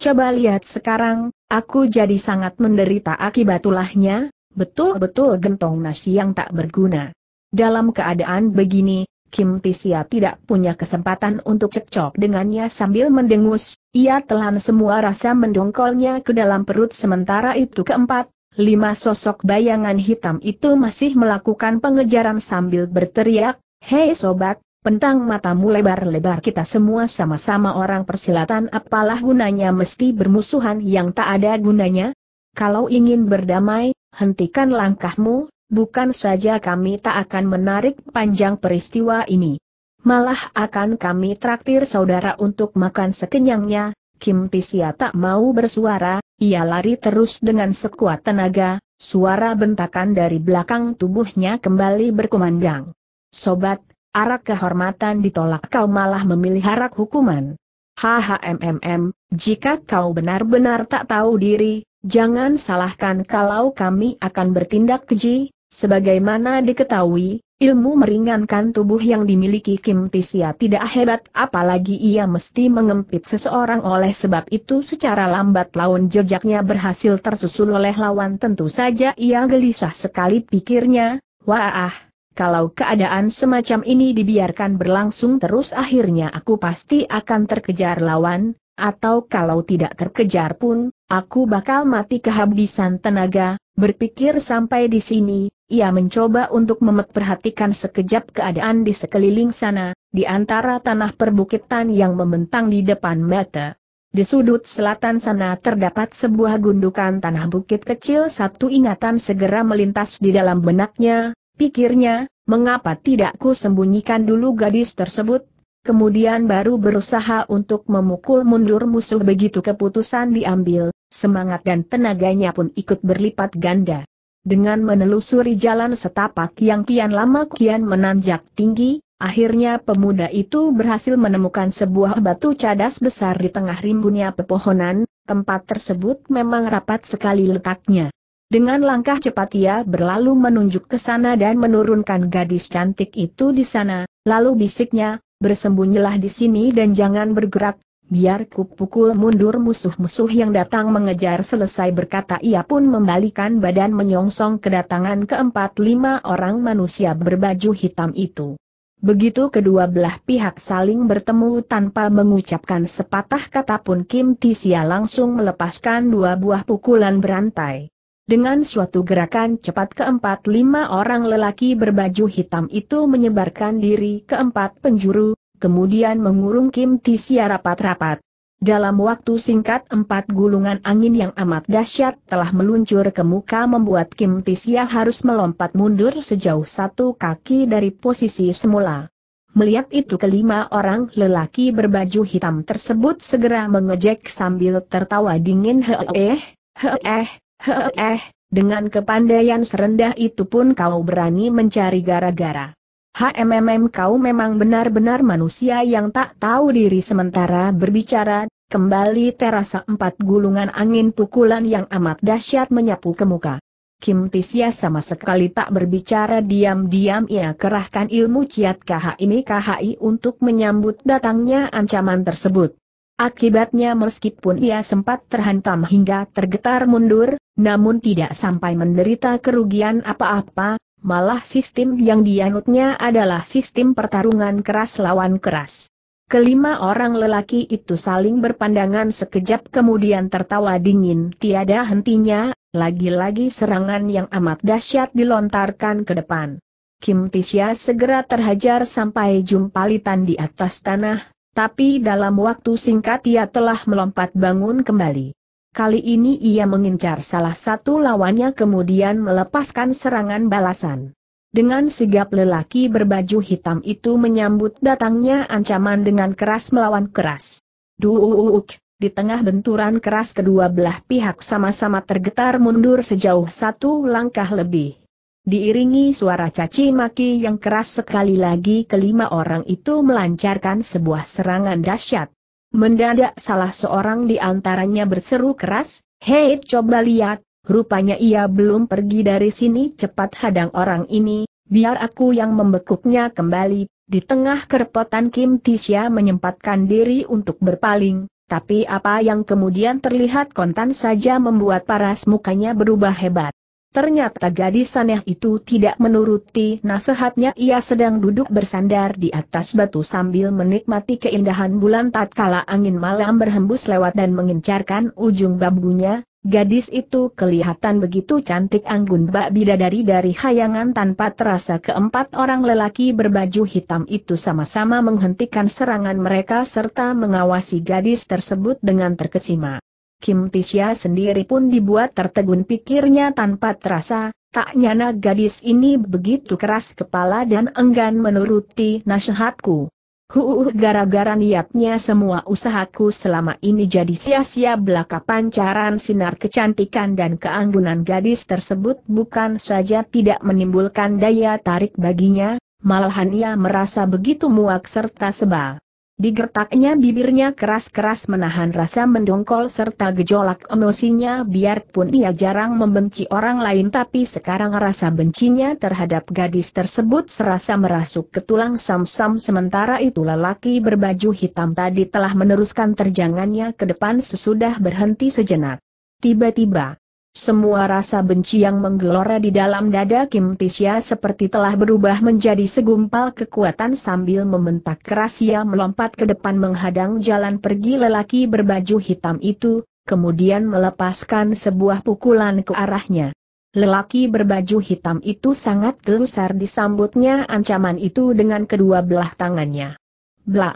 Coba lihat sekarang, aku jadi sangat menderita akibat ulahnya, betul-betul gentong nasi yang tak berguna. Dalam keadaan begini, Kim Tisia tidak punya kesempatan untuk cekcok dengannya sambil mendengus, ia telan semua rasa mendongkolnya ke dalam perut sementara itu keempat, lima sosok bayangan hitam itu masih melakukan pengejaran sambil berteriak, Hei sobat, Pentang matamu lebar-lebar kita semua sama-sama orang persilatan apalah gunanya mesti bermusuhan yang tak ada gunanya? Kalau ingin berdamai, hentikan langkahmu, bukan saja kami tak akan menarik panjang peristiwa ini. Malah akan kami traktir saudara untuk makan sekenyangnya, Kim Pisia tak mau bersuara, ia lari terus dengan sekuat tenaga, suara bentakan dari belakang tubuhnya kembali berkumandang. Sobat, Arak kehormatan ditolak kau malah memilih arak hukuman. HHMMM, jika kau benar-benar tak tahu diri, jangan salahkan kalau kami akan bertindak keji, sebagaimana diketahui, ilmu meringankan tubuh yang dimiliki Kim Tisia tidak hebat apalagi ia mesti mengempit seseorang oleh sebab itu secara lambat laun jejaknya berhasil tersusul oleh lawan tentu saja ia gelisah sekali pikirnya, wah kalau keadaan semacam ini dibiarkan berlangsung terus akhirnya aku pasti akan terkejar lawan, atau kalau tidak terkejar pun, aku bakal mati kehabisan tenaga, berpikir sampai di sini, ia mencoba untuk memperhatikan sekejap keadaan di sekeliling sana, di antara tanah perbukitan yang membentang di depan mata. Di sudut selatan sana terdapat sebuah gundukan tanah bukit kecil satu ingatan segera melintas di dalam benaknya, Pikirnya, mengapa tidak ku sembunyikan dulu gadis tersebut? Kemudian baru berusaha untuk memukul mundur musuh begitu keputusan diambil, semangat dan tenaganya pun ikut berlipat ganda. Dengan menelusuri jalan setapak yang kian lama kian menanjak tinggi, akhirnya pemuda itu berhasil menemukan sebuah batu cadas besar di tengah rimbunnya pepohonan, tempat tersebut memang rapat sekali letaknya. Dengan langkah cepat ia berlalu menunjuk ke sana dan menurunkan gadis cantik itu di sana, lalu bisiknya, bersembunyilah di sini dan jangan bergerak, biar kupukul mundur musuh-musuh yang datang mengejar selesai berkata ia pun membalikan badan menyongsong kedatangan keempat lima orang manusia berbaju hitam itu. Begitu kedua belah pihak saling bertemu tanpa mengucapkan sepatah kata pun Kim Tisia langsung melepaskan dua buah pukulan berantai. Dengan suatu gerakan cepat keempat lima orang lelaki berbaju hitam itu menyebarkan diri keempat penjuru, kemudian mengurung Kim Tisia rapat-rapat. Dalam waktu singkat empat gulungan angin yang amat dahsyat telah meluncur ke muka membuat Kim Tisia harus melompat mundur sejauh satu kaki dari posisi semula. Melihat itu kelima orang lelaki berbaju hitam tersebut segera mengejek sambil tertawa dingin he eh he eh. Heh eh, dengan kepandaian serendah itu pun kau berani mencari gara-gara. HMMM kau memang benar-benar manusia yang tak tahu diri sementara berbicara, kembali terasa empat gulungan angin pukulan yang amat dahsyat menyapu ke muka. Kim Tisya sama sekali tak berbicara diam-diam ia kerahkan ilmu ciat KHI ini KHI untuk menyambut datangnya ancaman tersebut. Akibatnya meskipun ia sempat terhantam hingga tergetar mundur, namun tidak sampai menderita kerugian apa-apa, malah sistem yang dianutnya adalah sistem pertarungan keras lawan keras. Kelima orang lelaki itu saling berpandangan sekejap kemudian tertawa dingin tiada hentinya, lagi-lagi serangan yang amat dahsyat dilontarkan ke depan. Kim Tisya segera terhajar sampai jumpalitan di atas tanah, tapi dalam waktu singkat ia telah melompat bangun kembali. Kali ini ia mengincar salah satu lawannya kemudian melepaskan serangan balasan. Dengan sigap lelaki berbaju hitam itu menyambut datangnya ancaman dengan keras melawan keras. Duuuk, di tengah benturan keras kedua belah pihak sama-sama tergetar mundur sejauh satu langkah lebih. Diiringi suara caci maki yang keras sekali lagi kelima orang itu melancarkan sebuah serangan dahsyat. Mendadak salah seorang di antaranya berseru keras, Hei coba lihat, rupanya ia belum pergi dari sini cepat hadang orang ini, biar aku yang membekuknya kembali. Di tengah kerepotan Kim Tisha menyempatkan diri untuk berpaling, tapi apa yang kemudian terlihat kontan saja membuat paras mukanya berubah hebat. Ternyata gadis aneh itu tidak menuruti nasihatnya ia sedang duduk bersandar di atas batu sambil menikmati keindahan bulan tatkala angin malam berhembus lewat dan mengincarkan ujung bambunya, gadis itu kelihatan begitu cantik anggun bak bidadari dari hayangan tanpa terasa keempat orang lelaki berbaju hitam itu sama-sama menghentikan serangan mereka serta mengawasi gadis tersebut dengan terkesima. Kim Tisya sendiri pun dibuat tertegun pikirnya tanpa terasa, tak nyana gadis ini begitu keras kepala dan enggan menuruti nasihatku. Huuh gara-gara niatnya semua usahaku selama ini jadi sia-sia belaka pancaran sinar kecantikan dan keanggunan gadis tersebut bukan saja tidak menimbulkan daya tarik baginya, malahan ia merasa begitu muak serta sebal. Digertaknya bibirnya keras-keras menahan rasa mendongkol serta gejolak emosinya biarpun ia jarang membenci orang lain tapi sekarang rasa bencinya terhadap gadis tersebut serasa merasuk ke tulang sam-sam sementara itu lelaki berbaju hitam tadi telah meneruskan terjangannya ke depan sesudah berhenti sejenak. Tiba-tiba, semua rasa benci yang menggelora di dalam dada Kim Tisya seperti telah berubah menjadi segumpal kekuatan sambil membentak keras ia melompat ke depan menghadang jalan pergi lelaki berbaju hitam itu, kemudian melepaskan sebuah pukulan ke arahnya. Lelaki berbaju hitam itu sangat gelusar disambutnya ancaman itu dengan kedua belah tangannya. Bla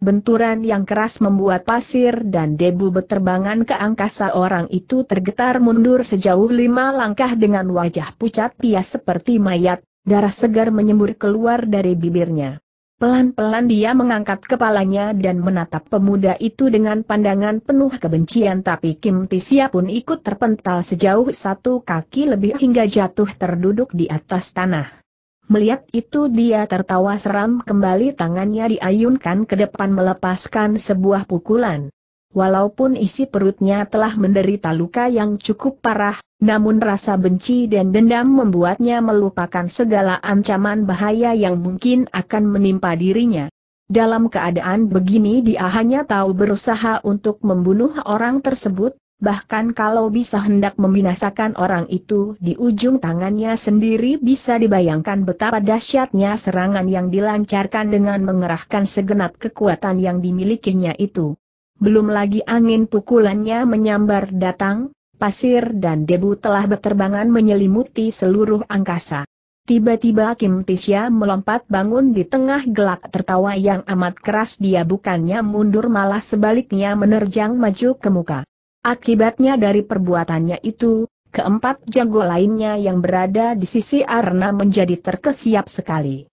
Benturan yang keras membuat pasir dan debu beterbangan ke angkasa orang itu tergetar mundur sejauh lima langkah dengan wajah pucat pias seperti mayat, darah segar menyembur keluar dari bibirnya. Pelan-pelan dia mengangkat kepalanya dan menatap pemuda itu dengan pandangan penuh kebencian tapi Kim Tisia pun ikut terpental sejauh satu kaki lebih hingga jatuh terduduk di atas tanah. Melihat itu dia tertawa seram kembali tangannya diayunkan ke depan melepaskan sebuah pukulan. Walaupun isi perutnya telah menderita luka yang cukup parah, namun rasa benci dan dendam membuatnya melupakan segala ancaman bahaya yang mungkin akan menimpa dirinya. Dalam keadaan begini dia hanya tahu berusaha untuk membunuh orang tersebut, bahkan kalau bisa hendak membinasakan orang itu di ujung tangannya sendiri bisa dibayangkan betapa dahsyatnya serangan yang dilancarkan dengan mengerahkan segenap kekuatan yang dimilikinya itu. Belum lagi angin pukulannya menyambar datang, pasir dan debu telah berterbangan menyelimuti seluruh angkasa. Tiba-tiba Kim Tisya melompat bangun di tengah gelak tertawa yang amat keras dia bukannya mundur malah sebaliknya menerjang maju ke muka. Akibatnya dari perbuatannya itu, keempat jago lainnya yang berada di sisi Arna menjadi terkesiap sekali.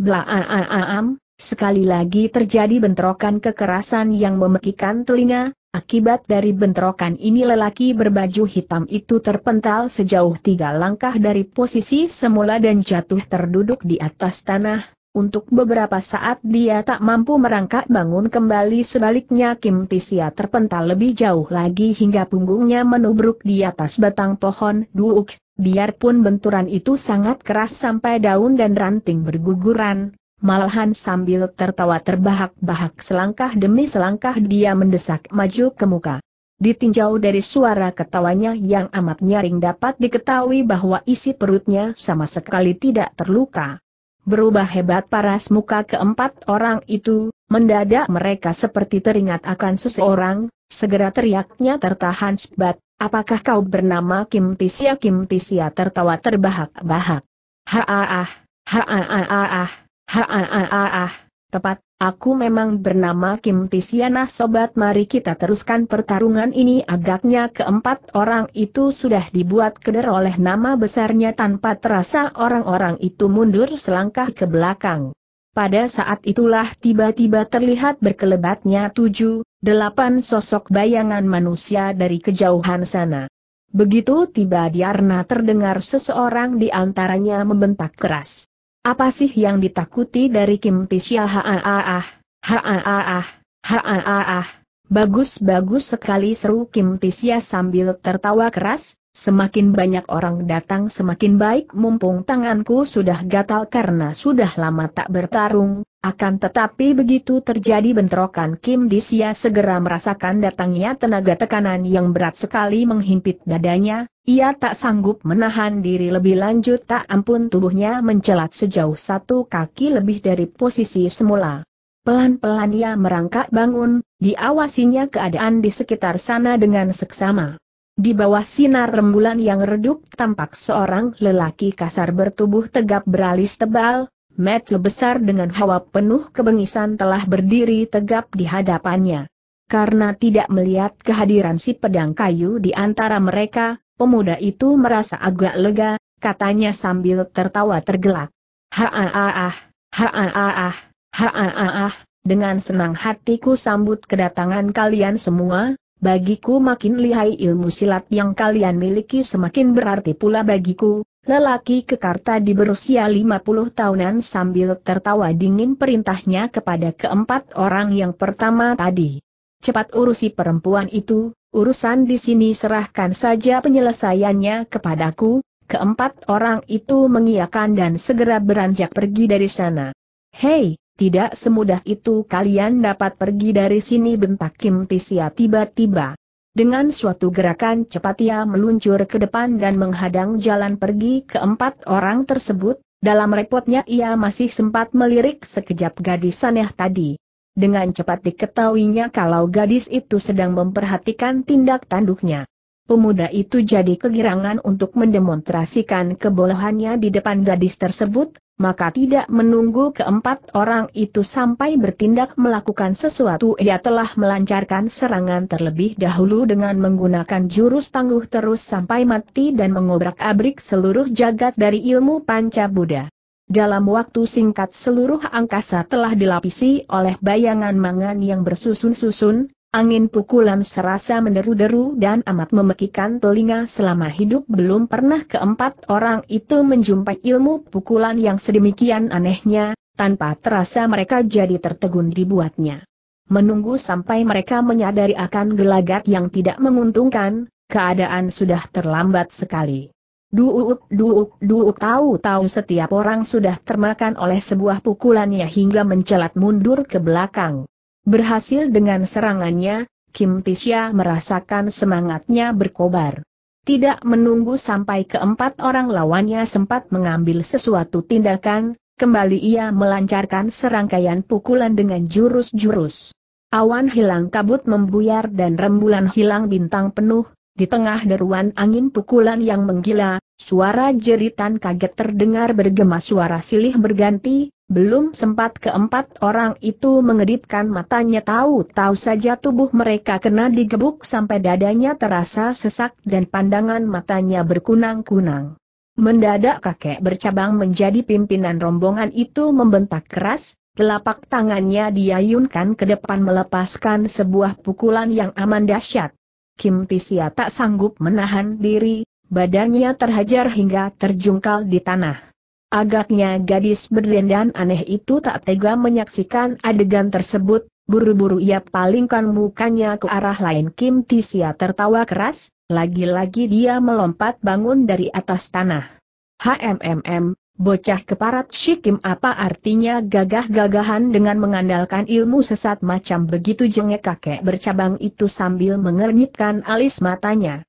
Blaaam, sekali lagi terjadi bentrokan kekerasan yang memekikan telinga, akibat dari bentrokan ini lelaki berbaju hitam itu terpental sejauh tiga langkah dari posisi semula dan jatuh terduduk di atas tanah, untuk beberapa saat dia tak mampu merangkak bangun kembali sebaliknya Kim Tisia terpental lebih jauh lagi hingga punggungnya menubruk di atas batang pohon duuk. Biarpun benturan itu sangat keras sampai daun dan ranting berguguran, malahan sambil tertawa terbahak-bahak selangkah demi selangkah dia mendesak maju ke muka. Ditinjau dari suara ketawanya yang amat nyaring dapat diketahui bahwa isi perutnya sama sekali tidak terluka. Berubah hebat paras muka keempat orang itu, mendadak mereka seperti teringat akan seseorang, segera teriaknya tertahan sebat, apakah kau bernama Kim Tisia? Kim Tisia tertawa terbahak-bahak. Haaah, -ha haaah, haaah, haaah. Tepat, aku memang bernama Kim Tisiana Sobat mari kita teruskan pertarungan ini agaknya keempat orang itu sudah dibuat keder oleh nama besarnya tanpa terasa orang-orang itu mundur selangkah ke belakang. Pada saat itulah tiba-tiba terlihat berkelebatnya tujuh, delapan sosok bayangan manusia dari kejauhan sana. Begitu tiba di Arna terdengar seseorang di antaranya membentak keras. Apa sih yang ditakuti dari Kim Tisya Haaah, ah, ah, ah, Haaah, Haaah. Bagus-bagus sekali seru Kim Tisya sambil tertawa keras, Semakin banyak orang datang semakin baik mumpung tanganku sudah gatal karena sudah lama tak bertarung, akan tetapi begitu terjadi bentrokan Kim Disia segera merasakan datangnya tenaga tekanan yang berat sekali menghimpit dadanya, ia tak sanggup menahan diri lebih lanjut tak ampun tubuhnya mencelat sejauh satu kaki lebih dari posisi semula. Pelan-pelan ia merangkak bangun, diawasinya keadaan di sekitar sana dengan seksama. Di bawah sinar rembulan yang redup tampak seorang lelaki kasar bertubuh tegap beralis tebal, metu besar dengan hawa penuh kebengisan telah berdiri tegap di hadapannya. Karena tidak melihat kehadiran si pedang kayu di antara mereka, pemuda itu merasa agak lega, katanya sambil tertawa tergelak. Haaah, ah ah dengan senang hatiku sambut kedatangan kalian semua, Bagiku makin lihai ilmu silat yang kalian miliki semakin berarti pula bagiku, Lelaki kekarta di berusia 50 tahunan sambil tertawa dingin perintahnya kepada keempat orang yang pertama tadi. Cepat urusi perempuan itu, urusan di sini serahkan saja penyelesaiannya kepadaku. Keempat orang itu mengiyakan dan segera beranjak pergi dari sana. Hei, tidak semudah itu kalian dapat pergi dari sini bentak Kim Tisia tiba-tiba. Dengan suatu gerakan cepat ia meluncur ke depan dan menghadang jalan pergi keempat orang tersebut, dalam repotnya ia masih sempat melirik sekejap gadis aneh tadi. Dengan cepat diketahuinya kalau gadis itu sedang memperhatikan tindak tanduknya. Pemuda itu jadi kegirangan untuk mendemonstrasikan kebolehannya di depan gadis tersebut, maka tidak menunggu keempat orang itu sampai bertindak melakukan sesuatu ia telah melancarkan serangan terlebih dahulu dengan menggunakan jurus tangguh terus sampai mati dan mengobrak-abrik seluruh jagat dari ilmu panca Buddha. Dalam waktu singkat seluruh angkasa telah dilapisi oleh bayangan mangan yang bersusun-susun, Angin pukulan serasa menderu-deru dan amat memekikan telinga selama hidup belum pernah keempat orang itu menjumpai ilmu pukulan yang sedemikian anehnya, tanpa terasa mereka jadi tertegun dibuatnya. Menunggu sampai mereka menyadari akan gelagat yang tidak menguntungkan, keadaan sudah terlambat sekali. Duuk, duuk, duuk tahu-tahu setiap orang sudah termakan oleh sebuah pukulannya hingga mencelat mundur ke belakang. Berhasil dengan serangannya, Kim Tisya merasakan semangatnya berkobar. Tidak menunggu sampai keempat orang lawannya sempat mengambil sesuatu tindakan, kembali ia melancarkan serangkaian pukulan dengan jurus-jurus. Awan hilang kabut membuyar dan rembulan hilang bintang penuh, di tengah deruan angin pukulan yang menggila, suara jeritan kaget terdengar bergema suara silih berganti, belum sempat keempat orang itu mengedipkan matanya tahu-tahu saja tubuh mereka kena digebuk sampai dadanya terasa sesak dan pandangan matanya berkunang-kunang. Mendadak kakek bercabang menjadi pimpinan rombongan itu membentak keras, telapak tangannya diayunkan ke depan melepaskan sebuah pukulan yang aman dahsyat. Kim Tisia tak sanggup menahan diri, badannya terhajar hingga terjungkal di tanah. Agaknya gadis berdandan aneh itu tak tega menyaksikan adegan tersebut, buru-buru ia palingkan mukanya ke arah lain Kim Tisia tertawa keras, lagi-lagi dia melompat bangun dari atas tanah. HMMM, Bocah keparat Shikim apa artinya gagah-gagahan dengan mengandalkan ilmu sesat macam begitu jengek kakek bercabang itu sambil mengernyitkan alis matanya.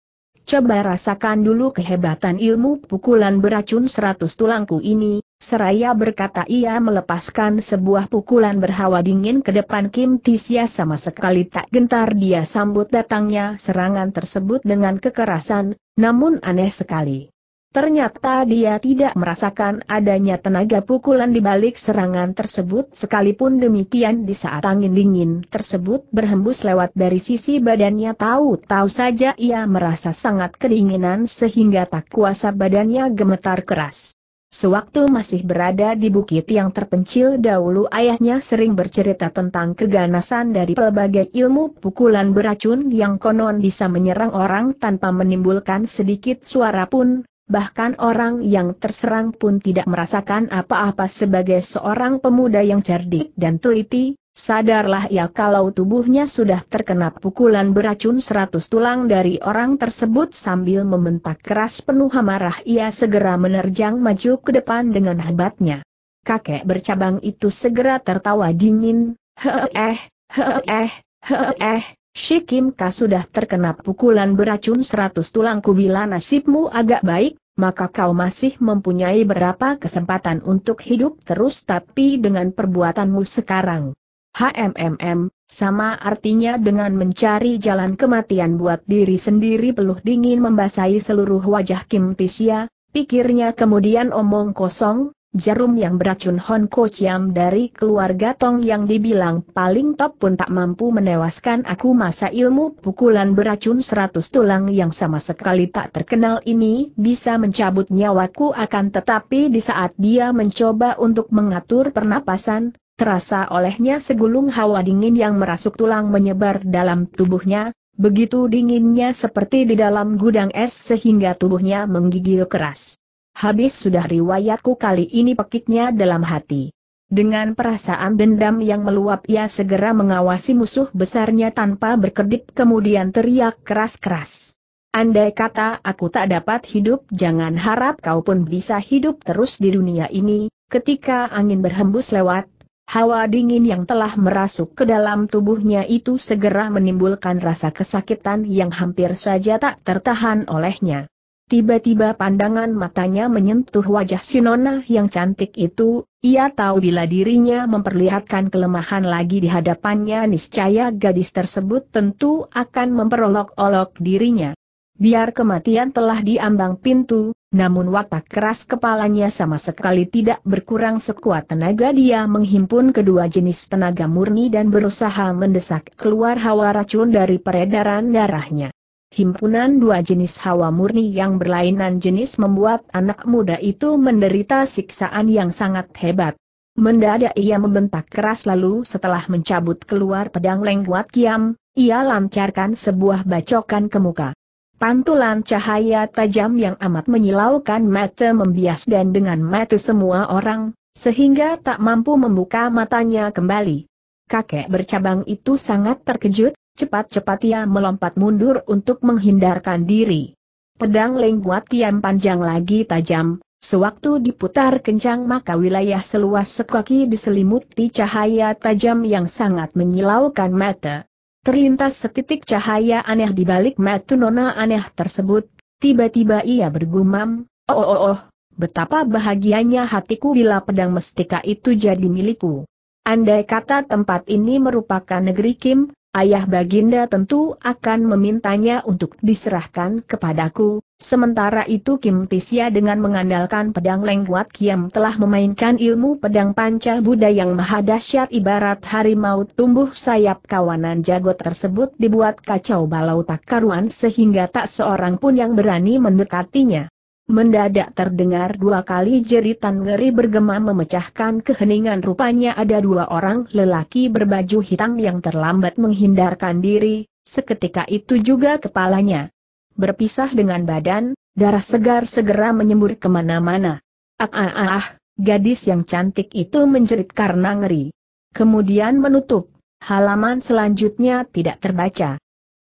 Coba rasakan dulu kehebatan ilmu pukulan beracun seratus tulangku ini, seraya berkata ia melepaskan sebuah pukulan berhawa dingin ke depan Kim Tisya sama sekali tak gentar dia sambut datangnya serangan tersebut dengan kekerasan, namun aneh sekali. Ternyata dia tidak merasakan adanya tenaga pukulan di balik serangan tersebut sekalipun demikian di saat angin dingin tersebut berhembus lewat dari sisi badannya tahu-tahu saja ia merasa sangat kedinginan sehingga tak kuasa badannya gemetar keras. Sewaktu masih berada di bukit yang terpencil dahulu ayahnya sering bercerita tentang keganasan dari pelbagai ilmu pukulan beracun yang konon bisa menyerang orang tanpa menimbulkan sedikit suara pun, bahkan orang yang terserang pun tidak merasakan apa-apa sebagai seorang pemuda yang cerdik dan teliti, sadarlah ia ya kalau tubuhnya sudah terkena pukulan beracun seratus tulang dari orang tersebut sambil membentak keras penuh amarah ia segera menerjang maju ke depan dengan hebatnya. Kakek bercabang itu segera tertawa dingin, heeh, heeh, heeh, Ka sudah terkena pukulan beracun seratus tulang kubila nasibmu agak baik, maka kau masih mempunyai berapa kesempatan untuk hidup terus tapi dengan perbuatanmu sekarang. HMMM, sama artinya dengan mencari jalan kematian buat diri sendiri peluh dingin membasahi seluruh wajah Kim Tisya, pikirnya kemudian omong kosong, jarum yang beracun Hon Chiam dari keluarga Tong yang dibilang paling top pun tak mampu menewaskan aku masa ilmu pukulan beracun seratus tulang yang sama sekali tak terkenal ini bisa mencabut nyawaku akan tetapi di saat dia mencoba untuk mengatur pernapasan, terasa olehnya segulung hawa dingin yang merasuk tulang menyebar dalam tubuhnya, begitu dinginnya seperti di dalam gudang es sehingga tubuhnya menggigil keras. Habis sudah riwayatku kali ini pekiknya dalam hati. Dengan perasaan dendam yang meluap ia segera mengawasi musuh besarnya tanpa berkedip kemudian teriak keras-keras. Andai kata aku tak dapat hidup jangan harap kau pun bisa hidup terus di dunia ini, ketika angin berhembus lewat, hawa dingin yang telah merasuk ke dalam tubuhnya itu segera menimbulkan rasa kesakitan yang hampir saja tak tertahan olehnya. Tiba-tiba pandangan matanya menyentuh wajah Sinona yang cantik itu, ia tahu bila dirinya memperlihatkan kelemahan lagi di hadapannya niscaya gadis tersebut tentu akan memperolok-olok dirinya. Biar kematian telah diambang pintu, namun watak keras kepalanya sama sekali tidak berkurang sekuat tenaga dia menghimpun kedua jenis tenaga murni dan berusaha mendesak keluar hawa racun dari peredaran darahnya. Himpunan dua jenis hawa murni yang berlainan jenis membuat anak muda itu menderita siksaan yang sangat hebat. Mendadak ia membentak keras lalu setelah mencabut keluar pedang lengkuat kiam, ia lancarkan sebuah bacokan ke muka. Pantulan cahaya tajam yang amat menyilaukan mata membias dan dengan mata semua orang, sehingga tak mampu membuka matanya kembali. Kakek bercabang itu sangat terkejut, Cepat-cepat ia melompat mundur untuk menghindarkan diri. Pedang lengkuat kian panjang lagi tajam, sewaktu diputar kencang maka wilayah seluas sekaki diselimuti cahaya tajam yang sangat menyilaukan mata. Terlintas setitik cahaya aneh di balik mata nona aneh tersebut, tiba-tiba ia bergumam, oh oh oh, betapa bahagianya hatiku bila pedang mestika itu jadi milikku. Andai kata tempat ini merupakan negeri Kim, ayah Baginda tentu akan memintanya untuk diserahkan kepadaku. Sementara itu Kim Tisya dengan mengandalkan pedang lengkuat Kiam telah memainkan ilmu pedang panca Buddha yang maha dahsyat ibarat harimau tumbuh sayap kawanan jago tersebut dibuat kacau balau tak karuan sehingga tak seorang pun yang berani mendekatinya. Mendadak terdengar dua kali jeritan ngeri bergema memecahkan keheningan rupanya ada dua orang lelaki berbaju hitam yang terlambat menghindarkan diri, seketika itu juga kepalanya. Berpisah dengan badan, darah segar segera menyembur kemana-mana. Ah, ah ah ah, gadis yang cantik itu menjerit karena ngeri. Kemudian menutup, halaman selanjutnya tidak terbaca.